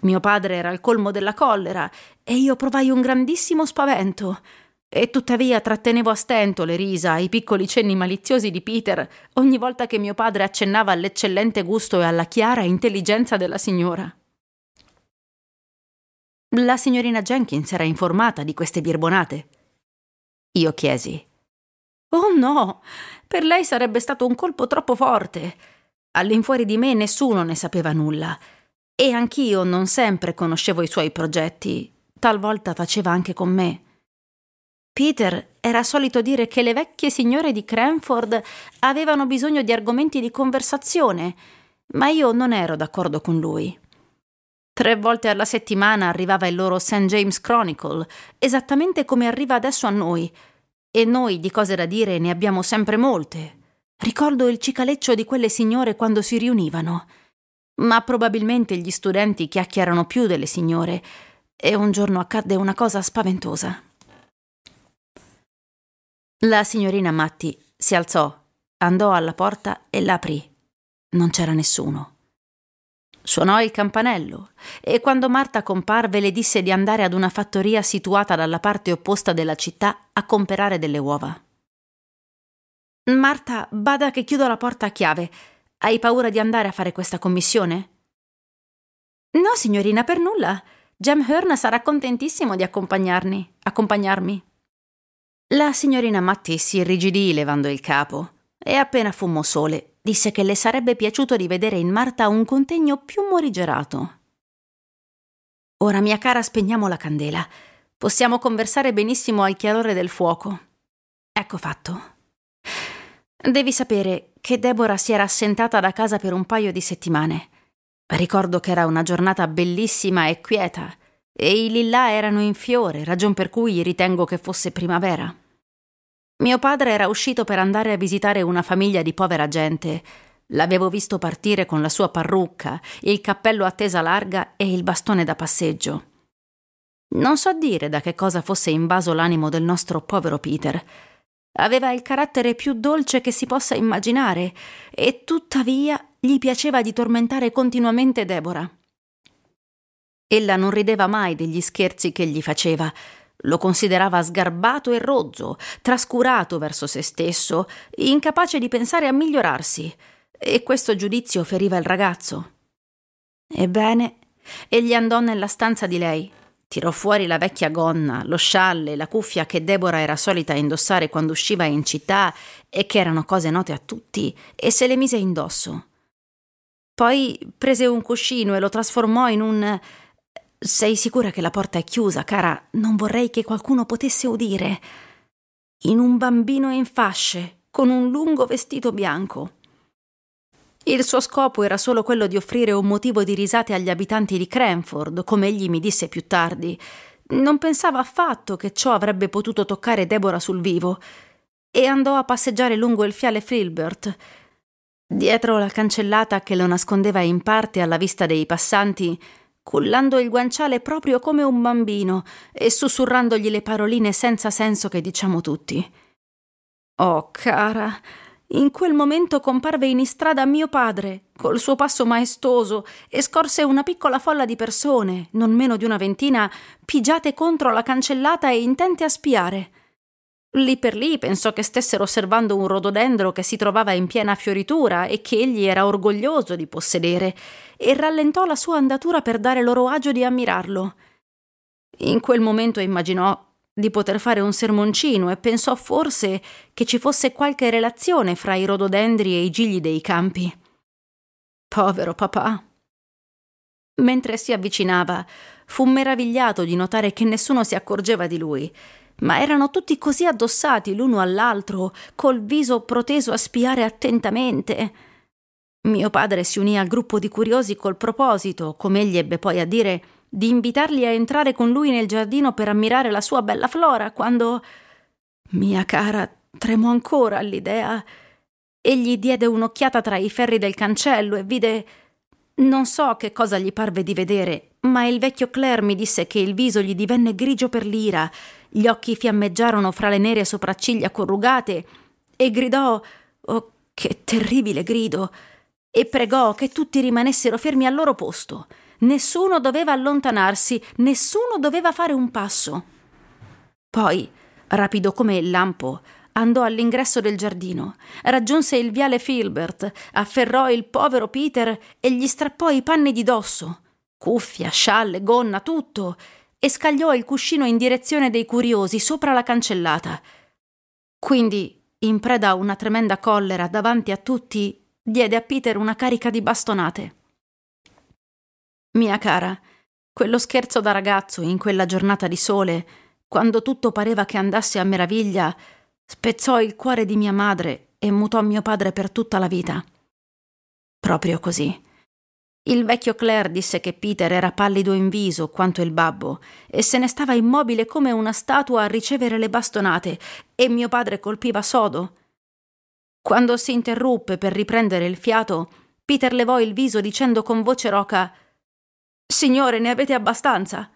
Mio padre era al colmo della collera e io provai un grandissimo spavento. E tuttavia trattenevo a stento le risa, i piccoli cenni maliziosi di Peter, ogni volta che mio padre accennava all'eccellente gusto e alla chiara intelligenza della signora. La signorina Jenkins era informata di queste birbonate. Io chiesi. Oh no, per lei sarebbe stato un colpo troppo forte. All'infuori di me nessuno ne sapeva nulla. E anch'io non sempre conoscevo i suoi progetti, talvolta faceva anche con me. Peter era solito dire che le vecchie signore di Cranford avevano bisogno di argomenti di conversazione, ma io non ero d'accordo con lui. Tre volte alla settimana arrivava il loro St. James Chronicle, esattamente come arriva adesso a noi. E noi di cose da dire ne abbiamo sempre molte. Ricordo il cicaleccio di quelle signore quando si riunivano. Ma probabilmente gli studenti chiacchierano più delle signore. E un giorno accadde una cosa spaventosa. La signorina Matti si alzò, andò alla porta e l'aprì. Non c'era nessuno. Suonò il campanello e quando Marta comparve le disse di andare ad una fattoria situata dalla parte opposta della città a comperare delle uova. Marta, bada che chiudo la porta a chiave. Hai paura di andare a fare questa commissione? No, signorina, per nulla. Jem Hearn sarà contentissimo di accompagnarmi. accompagnarmi. La signorina Matti si irrigidì levando il capo e appena fummo sole disse che le sarebbe piaciuto rivedere in Marta un contegno più morigerato. Ora, mia cara, spegniamo la candela. Possiamo conversare benissimo al chiarore del fuoco. Ecco fatto. Devi sapere che Deborah si era assentata da casa per un paio di settimane. Ricordo che era una giornata bellissima e quieta, e i lillà erano in fiore, ragion per cui ritengo che fosse primavera. Mio padre era uscito per andare a visitare una famiglia di povera gente. L'avevo visto partire con la sua parrucca, il cappello a tesa larga e il bastone da passeggio. Non so dire da che cosa fosse invaso l'animo del nostro povero Peter. Aveva il carattere più dolce che si possa immaginare e tuttavia gli piaceva di tormentare continuamente Deborah. Ella non rideva mai degli scherzi che gli faceva, lo considerava sgarbato e rozzo, trascurato verso se stesso, incapace di pensare a migliorarsi. E questo giudizio feriva il ragazzo. Ebbene, egli andò nella stanza di lei, tirò fuori la vecchia gonna, lo scialle, la cuffia che Deborah era solita indossare quando usciva in città e che erano cose note a tutti, e se le mise indosso. Poi prese un cuscino e lo trasformò in un sei sicura che la porta è chiusa, cara? Non vorrei che qualcuno potesse udire. In un bambino in fasce, con un lungo vestito bianco. Il suo scopo era solo quello di offrire un motivo di risate agli abitanti di Cranford, come egli mi disse più tardi. Non pensava affatto che ciò avrebbe potuto toccare Deborah sul vivo e andò a passeggiare lungo il fiale Filbert. Dietro la cancellata che lo nascondeva in parte alla vista dei passanti, cullando il guanciale proprio come un bambino e sussurrandogli le paroline senza senso che diciamo tutti. Oh, cara, in quel momento comparve in istrada mio padre, col suo passo maestoso, e scorse una piccola folla di persone, non meno di una ventina, pigiate contro la cancellata e intente a spiare. Lì per lì pensò che stessero osservando un rododendro che si trovava in piena fioritura e che egli era orgoglioso di possedere, e rallentò la sua andatura per dare loro agio di ammirarlo. In quel momento immaginò di poter fare un sermoncino e pensò forse che ci fosse qualche relazione fra i rododendri e i gigli dei campi. Povero papà. Mentre si avvicinava, fu meravigliato di notare che nessuno si accorgeva di lui ma erano tutti così addossati l'uno all'altro, col viso proteso a spiare attentamente. Mio padre si unì al gruppo di curiosi col proposito, come egli ebbe poi a dire, di invitarli a entrare con lui nel giardino per ammirare la sua bella flora, quando. Mia cara, tremò ancora all'idea. Egli diede un'occhiata tra i ferri del cancello e vide. Non so che cosa gli parve di vedere, ma il vecchio Claire mi disse che il viso gli divenne grigio per l'ira gli occhi fiammeggiarono fra le nere sopracciglia corrugate e gridò, oh che terribile grido, e pregò che tutti rimanessero fermi al loro posto. Nessuno doveva allontanarsi, nessuno doveva fare un passo. Poi, rapido come il lampo, andò all'ingresso del giardino, raggiunse il viale Filbert, afferrò il povero Peter e gli strappò i panni di dosso. Cuffia, scialle, gonna, tutto, e scagliò il cuscino in direzione dei curiosi sopra la cancellata. Quindi, in preda a una tremenda collera davanti a tutti, diede a Peter una carica di bastonate. Mia cara, quello scherzo da ragazzo in quella giornata di sole, quando tutto pareva che andasse a meraviglia, spezzò il cuore di mia madre e mutò mio padre per tutta la vita. Proprio così. Il vecchio Clare disse che Peter era pallido in viso quanto il babbo e se ne stava immobile come una statua a ricevere le bastonate e mio padre colpiva sodo. Quando si interruppe per riprendere il fiato, Peter levò il viso dicendo con voce roca Signore, ne avete abbastanza?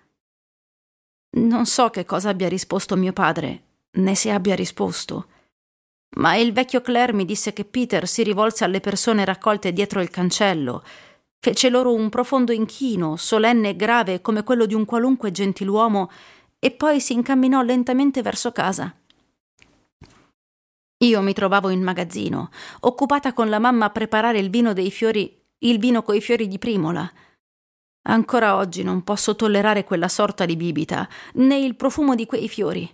Non so che cosa abbia risposto mio padre, né se abbia risposto. Ma il vecchio Clare mi disse che Peter si rivolse alle persone raccolte dietro il cancello fece loro un profondo inchino, solenne e grave come quello di un qualunque gentiluomo, e poi si incamminò lentamente verso casa. Io mi trovavo in magazzino, occupata con la mamma a preparare il vino dei fiori, il vino coi fiori di primola. Ancora oggi non posso tollerare quella sorta di bibita, né il profumo di quei fiori.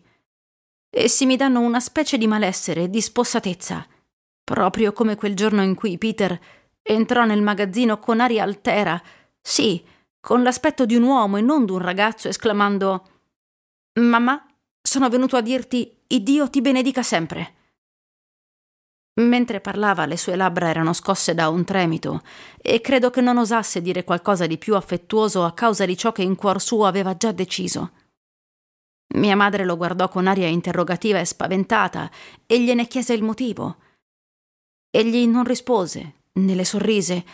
Essi mi danno una specie di malessere, di spossatezza, proprio come quel giorno in cui Peter Entrò nel magazzino con aria altera, sì, con l'aspetto di un uomo e non d'un ragazzo, esclamando Mamma, sono venuto a dirti Iddio ti benedica sempre. Mentre parlava le sue labbra erano scosse da un tremito e credo che non osasse dire qualcosa di più affettuoso a causa di ciò che in cuor suo aveva già deciso. Mia madre lo guardò con aria interrogativa e spaventata e gliene chiese il motivo. Egli non rispose, ne le sorrise,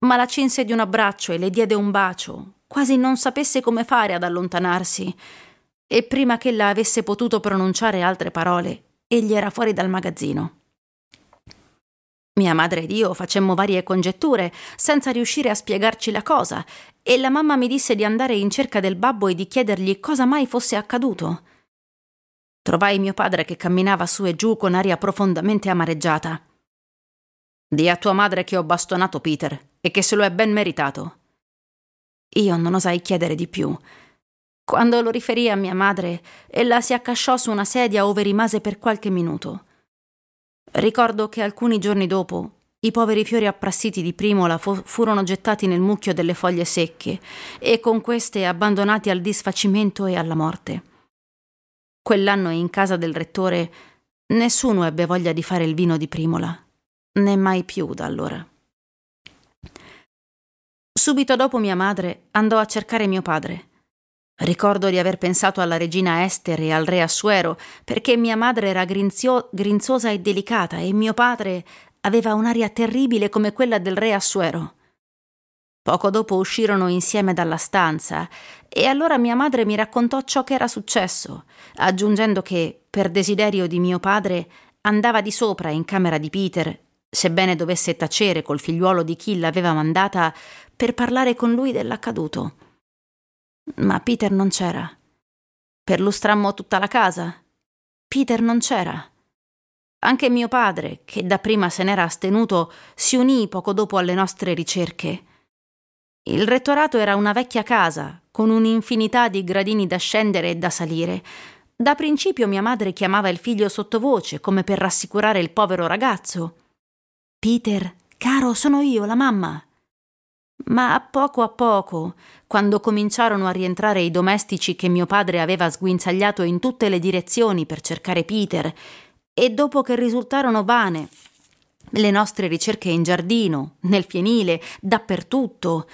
ma la cinse di un abbraccio e le diede un bacio, quasi non sapesse come fare ad allontanarsi. E prima che la avesse potuto pronunciare altre parole, egli era fuori dal magazzino. Mia madre ed io facemmo varie congetture, senza riuscire a spiegarci la cosa, e la mamma mi disse di andare in cerca del babbo e di chiedergli cosa mai fosse accaduto. Trovai mio padre che camminava su e giù con aria profondamente amareggiata. Di a tua madre che ho bastonato Peter e che se lo è ben meritato. Io non osai chiedere di più. Quando lo riferì a mia madre, ella si accasciò su una sedia ove rimase per qualche minuto. Ricordo che alcuni giorni dopo i poveri fiori apprassiti di Primola fu- furono gettati nel mucchio delle foglie secche e con queste abbandonati al disfacimento e alla morte. Quell'anno in casa del rettore nessuno ebbe voglia di fare il vino di Primola né mai più da allora. Subito dopo mia madre andò a cercare mio padre. Ricordo di aver pensato alla regina Esther e al re Assuero, perché mia madre era grinzio- grinzosa e delicata e mio padre aveva un'aria terribile come quella del re Assuero. Poco dopo uscirono insieme dalla stanza e allora mia madre mi raccontò ciò che era successo, aggiungendo che, per desiderio di mio padre, andava di sopra in camera di Peter sebbene dovesse tacere col figliuolo di chi l'aveva mandata per parlare con lui dell'accaduto. Ma Peter non c'era. Perlustrammo tutta la casa. Peter non c'era. Anche mio padre, che dapprima se n'era astenuto, si unì poco dopo alle nostre ricerche. Il rettorato era una vecchia casa, con un'infinità di gradini da scendere e da salire. Da principio mia madre chiamava il figlio sottovoce, come per rassicurare il povero ragazzo. Peter, caro, sono io, la mamma. Ma a poco a poco, quando cominciarono a rientrare i domestici che mio padre aveva sguinzagliato in tutte le direzioni per cercare Peter, e dopo che risultarono vane le nostre ricerche in giardino, nel fienile, dappertutto,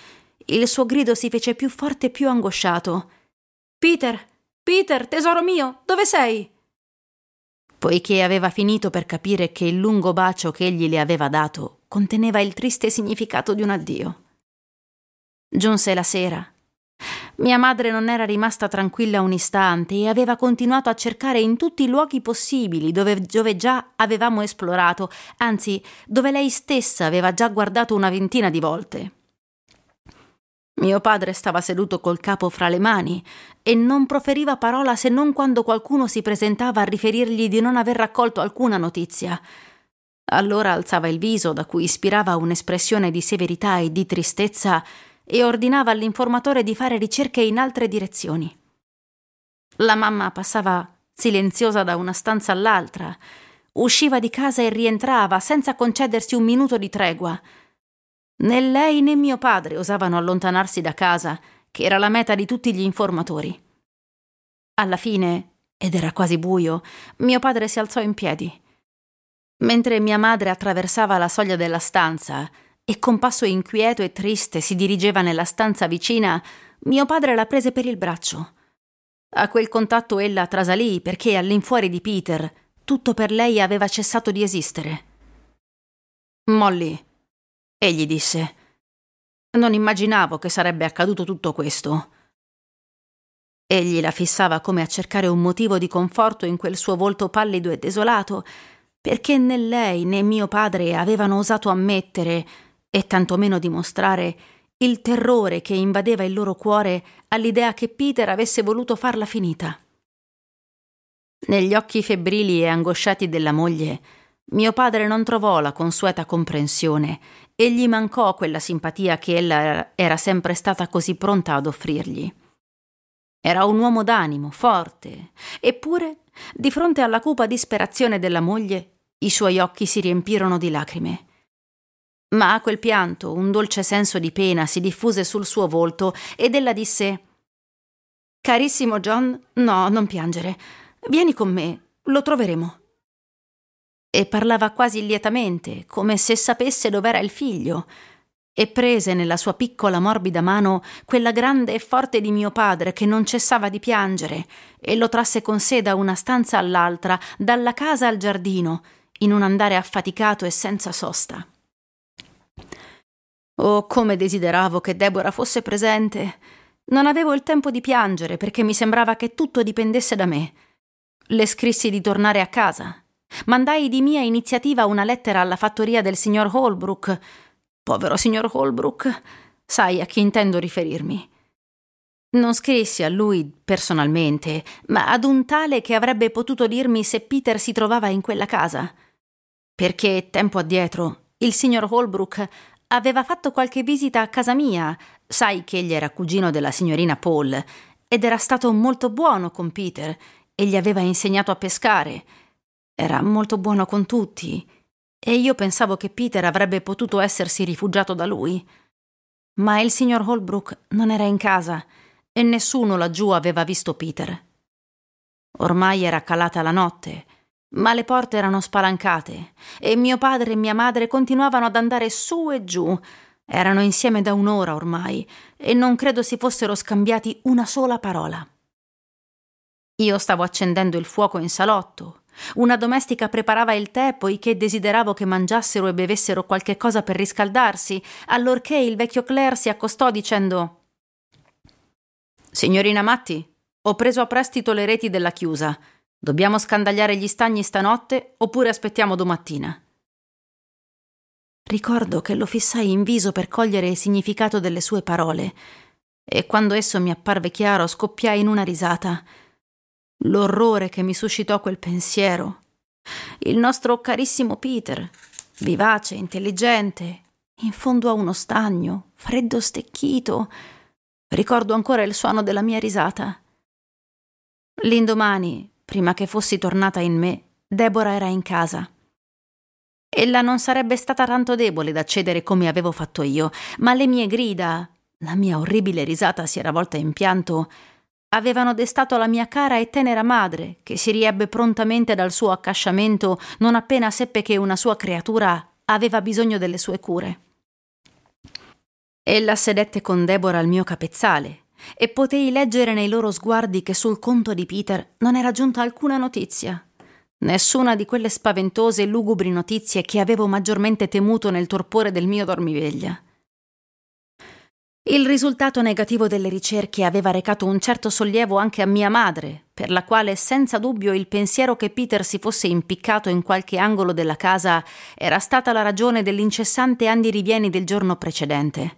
il suo grido si fece più forte e più angosciato. Peter, Peter, tesoro mio, dove sei? poiché aveva finito per capire che il lungo bacio che egli le aveva dato conteneva il triste significato di un addio. Giunse la sera. Mia madre non era rimasta tranquilla un istante e aveva continuato a cercare in tutti i luoghi possibili dove, dove già avevamo esplorato, anzi dove lei stessa aveva già guardato una ventina di volte. Mio padre stava seduto col capo fra le mani e non proferiva parola se non quando qualcuno si presentava a riferirgli di non aver raccolto alcuna notizia. Allora alzava il viso, da cui ispirava un'espressione di severità e di tristezza, e ordinava all'informatore di fare ricerche in altre direzioni. La mamma passava silenziosa da una stanza all'altra, usciva di casa e rientrava senza concedersi un minuto di tregua. Né lei né mio padre osavano allontanarsi da casa, che era la meta di tutti gli informatori. Alla fine, ed era quasi buio, mio padre si alzò in piedi. Mentre mia madre attraversava la soglia della stanza e con passo inquieto e triste si dirigeva nella stanza vicina, mio padre la prese per il braccio. A quel contatto ella trasalì perché all'infuori di Peter tutto per lei aveva cessato di esistere. Molly, Egli disse Non immaginavo che sarebbe accaduto tutto questo. Egli la fissava come a cercare un motivo di conforto in quel suo volto pallido e desolato, perché né lei né mio padre avevano osato ammettere, e tantomeno dimostrare, il terrore che invadeva il loro cuore all'idea che Peter avesse voluto farla finita. Negli occhi febbrili e angosciati della moglie, mio padre non trovò la consueta comprensione e gli mancò quella simpatia che ella era sempre stata così pronta ad offrirgli. Era un uomo d'animo, forte, eppure, di fronte alla cupa disperazione della moglie, i suoi occhi si riempirono di lacrime. Ma a quel pianto un dolce senso di pena si diffuse sul suo volto ed ella disse Carissimo John, no, non piangere. Vieni con me, lo troveremo e parlava quasi lietamente, come se sapesse dov'era il figlio, e prese nella sua piccola morbida mano quella grande e forte di mio padre che non cessava di piangere, e lo trasse con sé da una stanza all'altra, dalla casa al giardino, in un andare affaticato e senza sosta. Oh, come desideravo che Deborah fosse presente! Non avevo il tempo di piangere perché mi sembrava che tutto dipendesse da me. Le scrissi di tornare a casa Mandai di mia iniziativa una lettera alla fattoria del signor Holbrook. Povero signor Holbrook, sai a chi intendo riferirmi. Non scrissi a lui personalmente, ma ad un tale che avrebbe potuto dirmi se Peter si trovava in quella casa. Perché tempo addietro il signor Holbrook aveva fatto qualche visita a casa mia, sai che egli era cugino della signorina Paul, ed era stato molto buono con Peter e gli aveva insegnato a pescare era molto buono con tutti e io pensavo che Peter avrebbe potuto essersi rifugiato da lui. Ma il signor Holbrook non era in casa e nessuno laggiù aveva visto Peter. Ormai era calata la notte, ma le porte erano spalancate e mio padre e mia madre continuavano ad andare su e giù. Erano insieme da un'ora ormai e non credo si fossero scambiati una sola parola. Io stavo accendendo il fuoco in salotto una domestica preparava il tè poiché desideravo che mangiassero e bevessero qualche cosa per riscaldarsi, allorché il vecchio Claire si accostò dicendo Signorina Matti, ho preso a prestito le reti della chiusa. Dobbiamo scandagliare gli stagni stanotte oppure aspettiamo domattina. Ricordo che lo fissai in viso per cogliere il significato delle sue parole e quando esso mi apparve chiaro scoppiai in una risata l'orrore che mi suscitò quel pensiero. Il nostro carissimo Peter, vivace, intelligente, in fondo a uno stagno, freddo stecchito. Ricordo ancora il suono della mia risata. L'indomani, prima che fossi tornata in me, Deborah era in casa. Ella non sarebbe stata tanto debole da cedere come avevo fatto io, ma le mie grida, la mia orribile risata si era volta in pianto, avevano destato la mia cara e tenera madre, che si riebbe prontamente dal suo accasciamento non appena seppe che una sua creatura aveva bisogno delle sue cure. Ella sedette con Deborah al mio capezzale e potei leggere nei loro sguardi che sul conto di Peter non era giunta alcuna notizia. Nessuna di quelle spaventose e lugubri notizie che avevo maggiormente temuto nel torpore del mio dormiveglia. Il risultato negativo delle ricerche aveva recato un certo sollievo anche a mia madre, per la quale senza dubbio il pensiero che Peter si fosse impiccato in qualche angolo della casa era stata la ragione dell'incessante andirivieni del giorno precedente.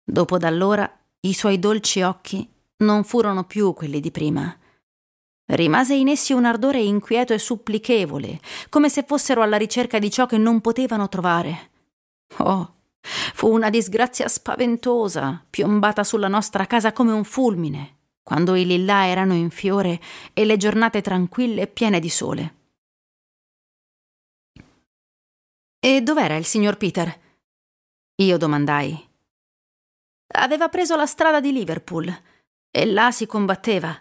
Dopo d'allora i suoi dolci occhi non furono più quelli di prima. Rimase in essi un ardore inquieto e supplichevole, come se fossero alla ricerca di ciò che non potevano trovare. Oh, Fu una disgrazia spaventosa, piombata sulla nostra casa come un fulmine, quando i lillà erano in fiore e le giornate tranquille e piene di sole. E dov'era il signor Peter? Io domandai. Aveva preso la strada di Liverpool e là si combatteva.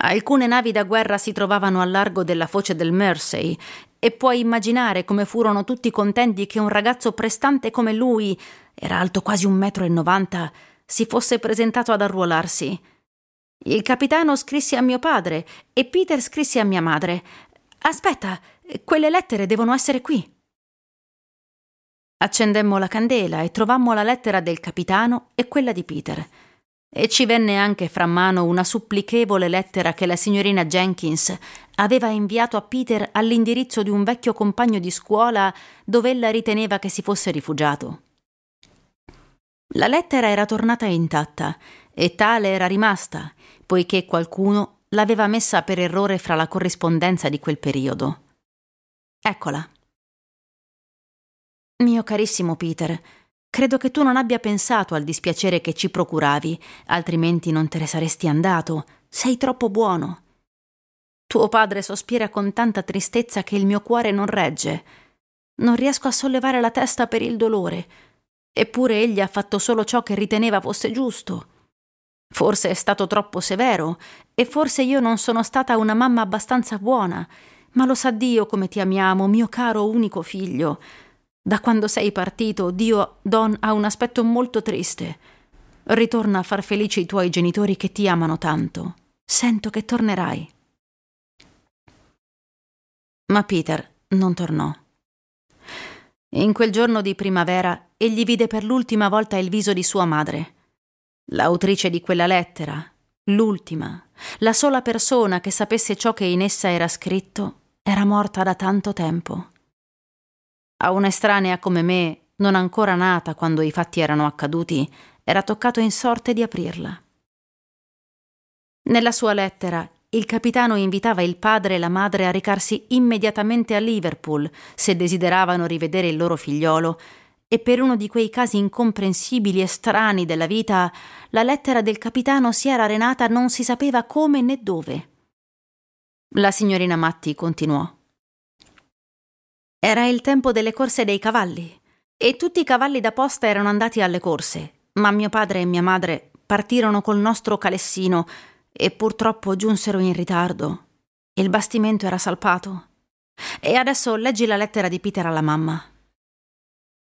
Alcune navi da guerra si trovavano al largo della foce del Mersey e puoi immaginare come furono tutti contenti che un ragazzo prestante come lui, era alto quasi un metro e novanta, si fosse presentato ad arruolarsi. Il capitano scrisse a mio padre e Peter scrisse a mia madre. Aspetta, quelle lettere devono essere qui. Accendemmo la candela e trovammo la lettera del capitano e quella di Peter. E ci venne anche fra mano una supplichevole lettera che la signorina Jenkins aveva inviato a Peter all'indirizzo di un vecchio compagno di scuola dove ella riteneva che si fosse rifugiato. La lettera era tornata intatta e tale era rimasta, poiché qualcuno l'aveva messa per errore fra la corrispondenza di quel periodo. Eccola. Mio carissimo Peter, Credo che tu non abbia pensato al dispiacere che ci procuravi, altrimenti non te ne saresti andato. Sei troppo buono. Tuo padre sospira con tanta tristezza che il mio cuore non regge. Non riesco a sollevare la testa per il dolore. Eppure egli ha fatto solo ciò che riteneva fosse giusto. Forse è stato troppo severo, e forse io non sono stata una mamma abbastanza buona, ma lo sa Dio come ti amiamo, mio caro unico figlio. Da quando sei partito, Dio Don ha un aspetto molto triste. Ritorna a far felici i tuoi genitori che ti amano tanto. Sento che tornerai. Ma Peter non tornò. In quel giorno di primavera egli vide per l'ultima volta il viso di sua madre, l'autrice di quella lettera, l'ultima, la sola persona che sapesse ciò che in essa era scritto, era morta da tanto tempo. A un'estranea come me, non ancora nata quando i fatti erano accaduti, era toccato in sorte di aprirla. Nella sua lettera, il capitano invitava il padre e la madre a recarsi immediatamente a Liverpool se desideravano rivedere il loro figliolo e per uno di quei casi incomprensibili e strani della vita, la lettera del capitano si era arenata non si sapeva come né dove. La signorina Matti continuò. Era il tempo delle corse dei cavalli e tutti i cavalli da posta erano andati alle corse, ma mio padre e mia madre partirono col nostro calessino e purtroppo giunsero in ritardo. Il bastimento era salpato. E adesso leggi la lettera di Peter alla mamma.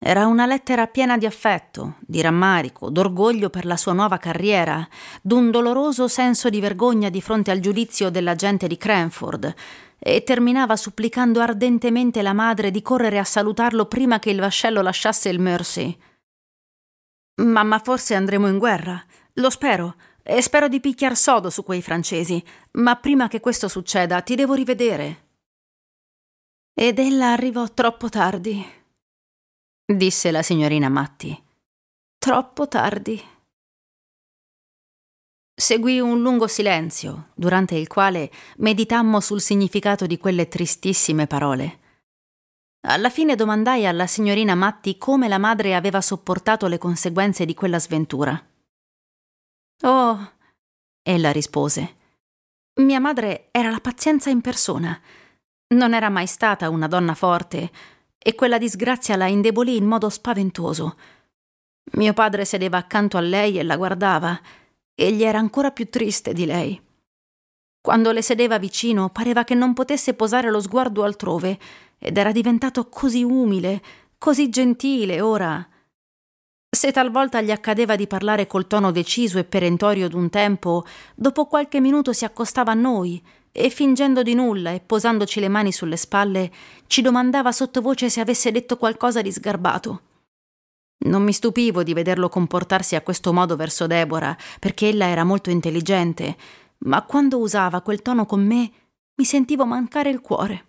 Era una lettera piena di affetto, di rammarico, d'orgoglio per la sua nuova carriera, d'un doloroso senso di vergogna di fronte al giudizio dell'agente di Cranford, e terminava supplicando ardentemente la madre di correre a salutarlo prima che il vascello lasciasse il Mercy. Mamma, forse andremo in guerra. Lo spero. E spero di picchiar sodo su quei francesi. Ma prima che questo succeda, ti devo rivedere. Ed ella arrivò troppo tardi disse la signorina Matti. Troppo tardi. Seguì un lungo silenzio, durante il quale meditammo sul significato di quelle tristissime parole. Alla fine domandai alla signorina Matti come la madre aveva sopportato le conseguenze di quella sventura. Oh, ella rispose. Mia madre era la pazienza in persona. Non era mai stata una donna forte, e quella disgrazia la indebolì in modo spaventoso. Mio padre sedeva accanto a lei e la guardava. Egli era ancora più triste di lei. Quando le sedeva vicino pareva che non potesse posare lo sguardo altrove ed era diventato così umile, così gentile ora. Se talvolta gli accadeva di parlare col tono deciso e perentorio d'un tempo, dopo qualche minuto si accostava a noi e fingendo di nulla e posandoci le mani sulle spalle, ci domandava sottovoce se avesse detto qualcosa di sgarbato. Non mi stupivo di vederlo comportarsi a questo modo verso Deborah, perché ella era molto intelligente, ma quando usava quel tono con me mi sentivo mancare il cuore.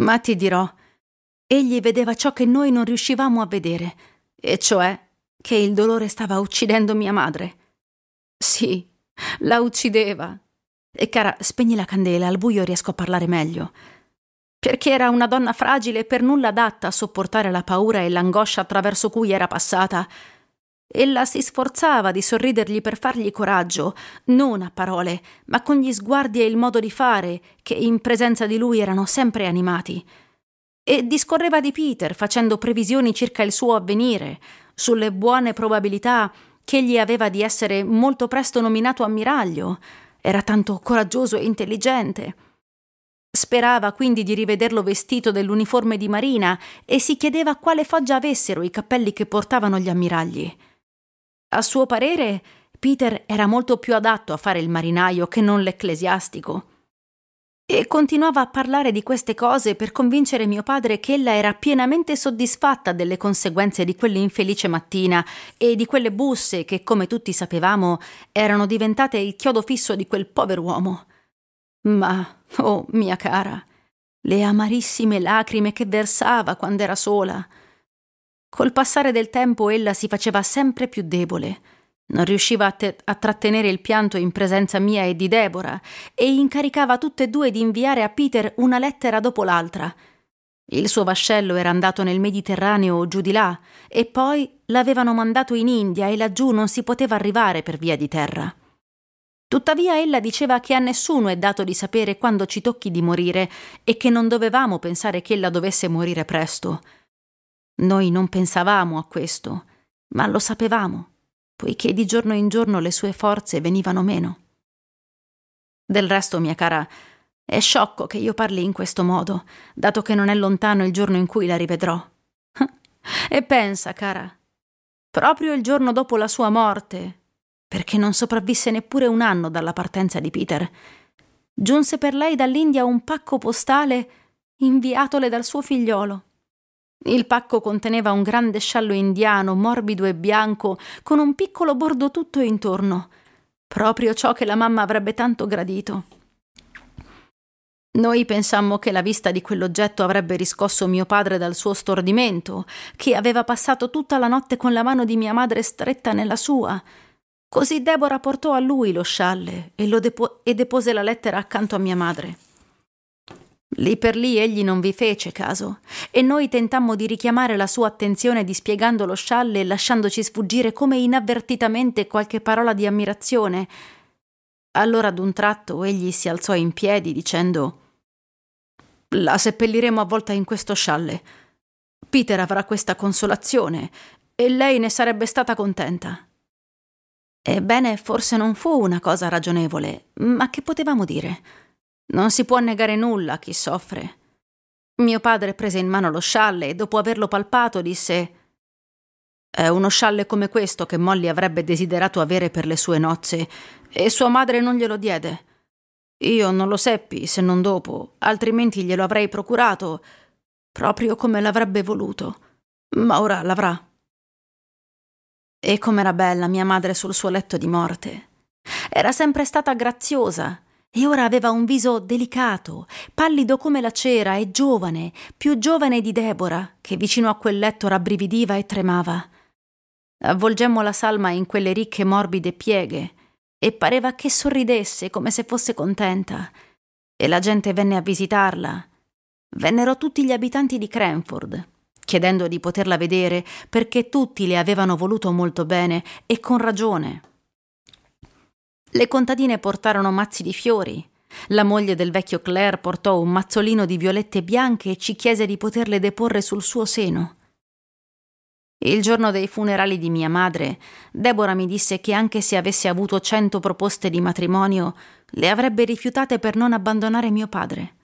Ma ti dirò, egli vedeva ciò che noi non riuscivamo a vedere, e cioè che il dolore stava uccidendo mia madre. Sì, la uccideva, e cara, spegni la candela, al buio riesco a parlare meglio. Perché era una donna fragile e per nulla adatta a sopportare la paura e l'angoscia attraverso cui era passata. Ella si sforzava di sorridergli per fargli coraggio, non a parole, ma con gli sguardi e il modo di fare, che in presenza di lui erano sempre animati. E discorreva di Peter, facendo previsioni circa il suo avvenire, sulle buone probabilità che egli aveva di essere molto presto nominato ammiraglio, era tanto coraggioso e intelligente. Sperava quindi di rivederlo vestito dell'uniforme di marina e si chiedeva quale foggia avessero i cappelli che portavano gli ammiragli. A suo parere, Peter era molto più adatto a fare il marinaio che non l'ecclesiastico. E continuava a parlare di queste cose per convincere mio padre che ella era pienamente soddisfatta delle conseguenze di quell'infelice mattina e di quelle busse che, come tutti sapevamo, erano diventate il chiodo fisso di quel povero uomo. Ma, oh mia cara, le amarissime lacrime che versava quando era sola. Col passare del tempo ella si faceva sempre più debole non riusciva a, te- a, trattenere il pianto in presenza mia e di Deborah e incaricava tutte e due di inviare a Peter una lettera dopo l'altra. Il suo vascello era andato nel Mediterraneo o giù di là e poi l'avevano mandato in India e laggiù non si poteva arrivare per via di terra. Tuttavia ella diceva che a nessuno è dato di sapere quando ci tocchi di morire e che non dovevamo pensare che ella dovesse morire presto. Noi non pensavamo a questo, ma lo sapevamo poiché di giorno in giorno le sue forze venivano meno. Del resto, mia cara, è sciocco che io parli in questo modo, dato che non è lontano il giorno in cui la rivedrò. [laughs] e pensa, cara, proprio il giorno dopo la sua morte, perché non sopravvisse neppure un anno dalla partenza di Peter, giunse per lei dall'India un pacco postale inviatole dal suo figliolo. Il pacco conteneva un grande sciallo indiano, morbido e bianco, con un piccolo bordo tutto intorno. Proprio ciò che la mamma avrebbe tanto gradito. Noi pensammo che la vista di quell'oggetto avrebbe riscosso mio padre dal suo stordimento, che aveva passato tutta la notte con la mano di mia madre stretta nella sua. Così Deborah portò a lui lo scialle e, depo- e depose la lettera accanto a mia madre. Lì per lì egli non vi fece caso, e noi tentammo di richiamare la sua attenzione dispiegando lo scialle e lasciandoci sfuggire come inavvertitamente qualche parola di ammirazione. Allora ad un tratto egli si alzò in piedi dicendo La seppelliremo avvolta in questo scialle. Peter avrà questa consolazione, e lei ne sarebbe stata contenta. Ebbene, forse non fu una cosa ragionevole, ma che potevamo dire? Non si può negare nulla a chi soffre. Mio padre prese in mano lo scialle e dopo averlo palpato disse È uno scialle come questo che Molly avrebbe desiderato avere per le sue nozze e sua madre non glielo diede. Io non lo seppi se non dopo, altrimenti glielo avrei procurato proprio come l'avrebbe voluto, ma ora l'avrà. E com'era bella mia madre sul suo letto di morte. Era sempre stata graziosa e ora aveva un viso delicato, pallido come la cera e giovane, più giovane di Deborah, che vicino a quel letto rabbrividiva e tremava. Avvolgemmo la salma in quelle ricche morbide pieghe e pareva che sorridesse come se fosse contenta. E la gente venne a visitarla. Vennero tutti gli abitanti di Cranford, chiedendo di poterla vedere perché tutti le avevano voluto molto bene e con ragione. Le contadine portarono mazzi di fiori. La moglie del vecchio Claire portò un mazzolino di violette bianche e ci chiese di poterle deporre sul suo seno. Il giorno dei funerali di mia madre, Deborah mi disse che anche se avesse avuto cento proposte di matrimonio, le avrebbe rifiutate per non abbandonare mio padre.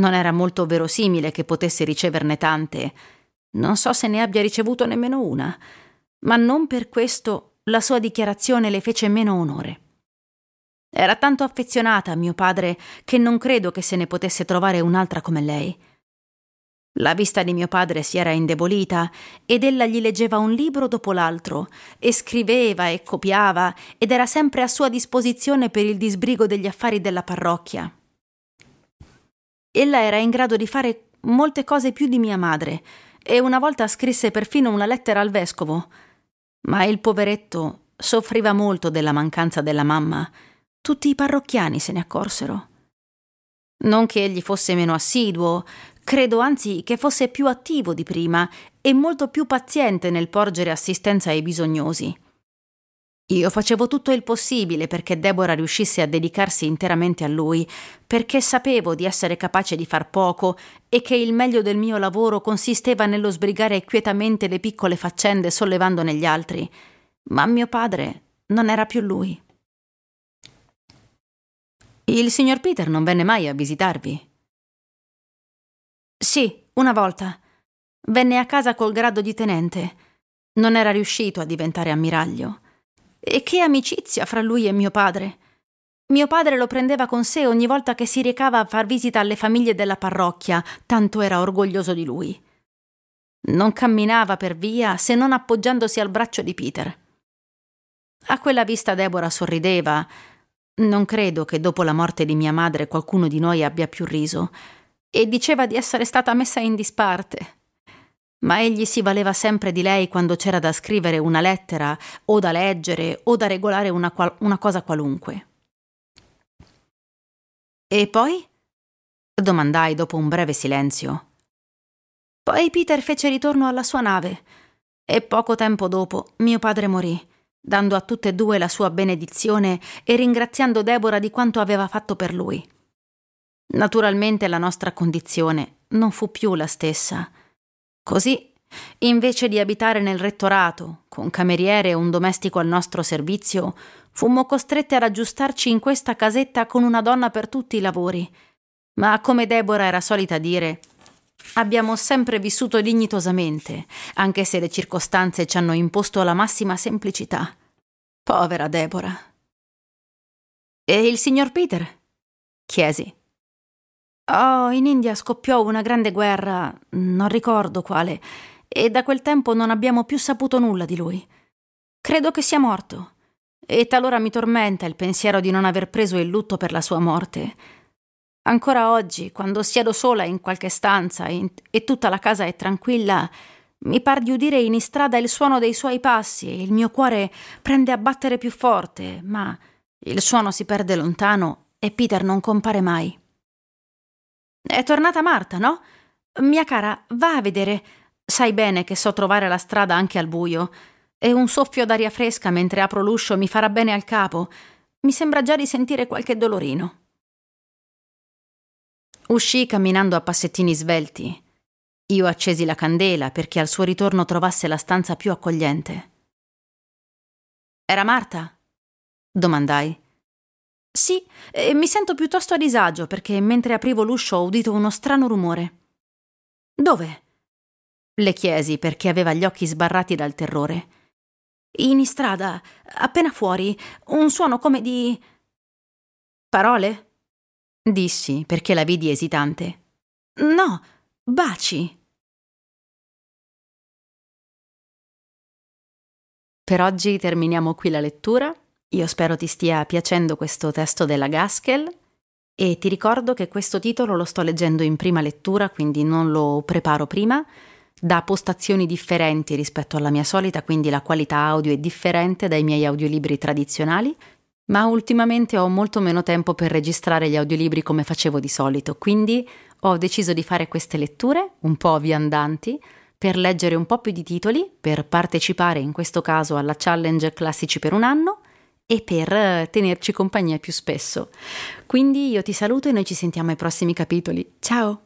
Non era molto verosimile che potesse riceverne tante. Non so se ne abbia ricevuto nemmeno una, ma non per questo la sua dichiarazione le fece meno onore. Era tanto affezionata a mio padre che non credo che se ne potesse trovare un'altra come lei. La vista di mio padre si era indebolita ed ella gli leggeva un libro dopo l'altro e scriveva e copiava ed era sempre a sua disposizione per il disbrigo degli affari della parrocchia. Ella era in grado di fare molte cose più di mia madre e una volta scrisse perfino una lettera al vescovo. Ma il poveretto soffriva molto della mancanza della mamma tutti i parrocchiani se ne accorsero. Non che egli fosse meno assiduo, credo anzi che fosse più attivo di prima e molto più paziente nel porgere assistenza ai bisognosi. Io facevo tutto il possibile perché Deborah riuscisse a dedicarsi interamente a lui, perché sapevo di essere capace di far poco e che il meglio del mio lavoro consisteva nello sbrigare quietamente le piccole faccende sollevandone gli altri. Ma mio padre non era più lui. Il signor Peter non venne mai a visitarvi? Sì, una volta. Venne a casa col grado di tenente. Non era riuscito a diventare ammiraglio. E che amicizia fra lui e mio padre. Mio padre lo prendeva con sé ogni volta che si recava a far visita alle famiglie della parrocchia, tanto era orgoglioso di lui. Non camminava per via se non appoggiandosi al braccio di Peter. A quella vista Deborah sorrideva non credo che dopo la morte di mia madre qualcuno di noi abbia più riso. E diceva di essere stata messa in disparte. Ma egli si valeva sempre di lei quando c'era da scrivere una lettera, o da leggere, o da regolare una, qual- una cosa qualunque. E poi? domandai dopo un breve silenzio. Poi Peter fece ritorno alla sua nave e poco tempo dopo mio padre morì dando a tutte e due la sua benedizione e ringraziando Deborah di quanto aveva fatto per lui. Naturalmente la nostra condizione non fu più la stessa. Così, invece di abitare nel rettorato, con cameriere e un domestico al nostro servizio, fummo costrette ad aggiustarci in questa casetta con una donna per tutti i lavori. Ma come Deborah era solita dire, Abbiamo sempre vissuto dignitosamente, anche se le circostanze ci hanno imposto la massima semplicità. Povera Deborah. E il signor Peter? chiesi. Oh, in India scoppiò una grande guerra, non ricordo quale, e da quel tempo non abbiamo più saputo nulla di lui. Credo che sia morto. E talora mi tormenta il pensiero di non aver preso il lutto per la sua morte Ancora oggi, quando siedo sola in qualche stanza e, in- e tutta la casa è tranquilla, mi par di udire in istrada il suono dei suoi passi e il mio cuore prende a battere più forte, ma il suono si perde lontano e Peter non compare mai. È tornata Marta, no? Mia cara, va a vedere. Sai bene che so trovare la strada anche al buio. E un soffio d'aria fresca mentre apro l'uscio mi farà bene al capo. Mi sembra già di sentire qualche dolorino. Uscì camminando a passettini svelti. Io accesi la candela perché al suo ritorno trovasse la stanza più accogliente. Era Marta? domandai. Sì, e mi sento piuttosto a disagio perché mentre aprivo l'uscio ho udito uno strano rumore. Dove? Le chiesi perché aveva gli occhi sbarrati dal terrore. In strada, appena fuori, un suono come di. parole? dissi perché la vidi esitante. No, baci. Per oggi terminiamo qui la lettura. Io spero ti stia piacendo questo testo della Gaskell e ti ricordo che questo titolo lo sto leggendo in prima lettura, quindi non lo preparo prima, da postazioni differenti rispetto alla mia solita, quindi la qualità audio è differente dai miei audiolibri tradizionali ma ultimamente ho molto meno tempo per registrare gli audiolibri come facevo di solito, quindi ho deciso di fare queste letture, un po' viandanti, per leggere un po' più di titoli, per partecipare in questo caso alla challenge Classici per un anno e per eh, tenerci compagnia più spesso. Quindi io ti saluto e noi ci sentiamo ai prossimi capitoli. Ciao!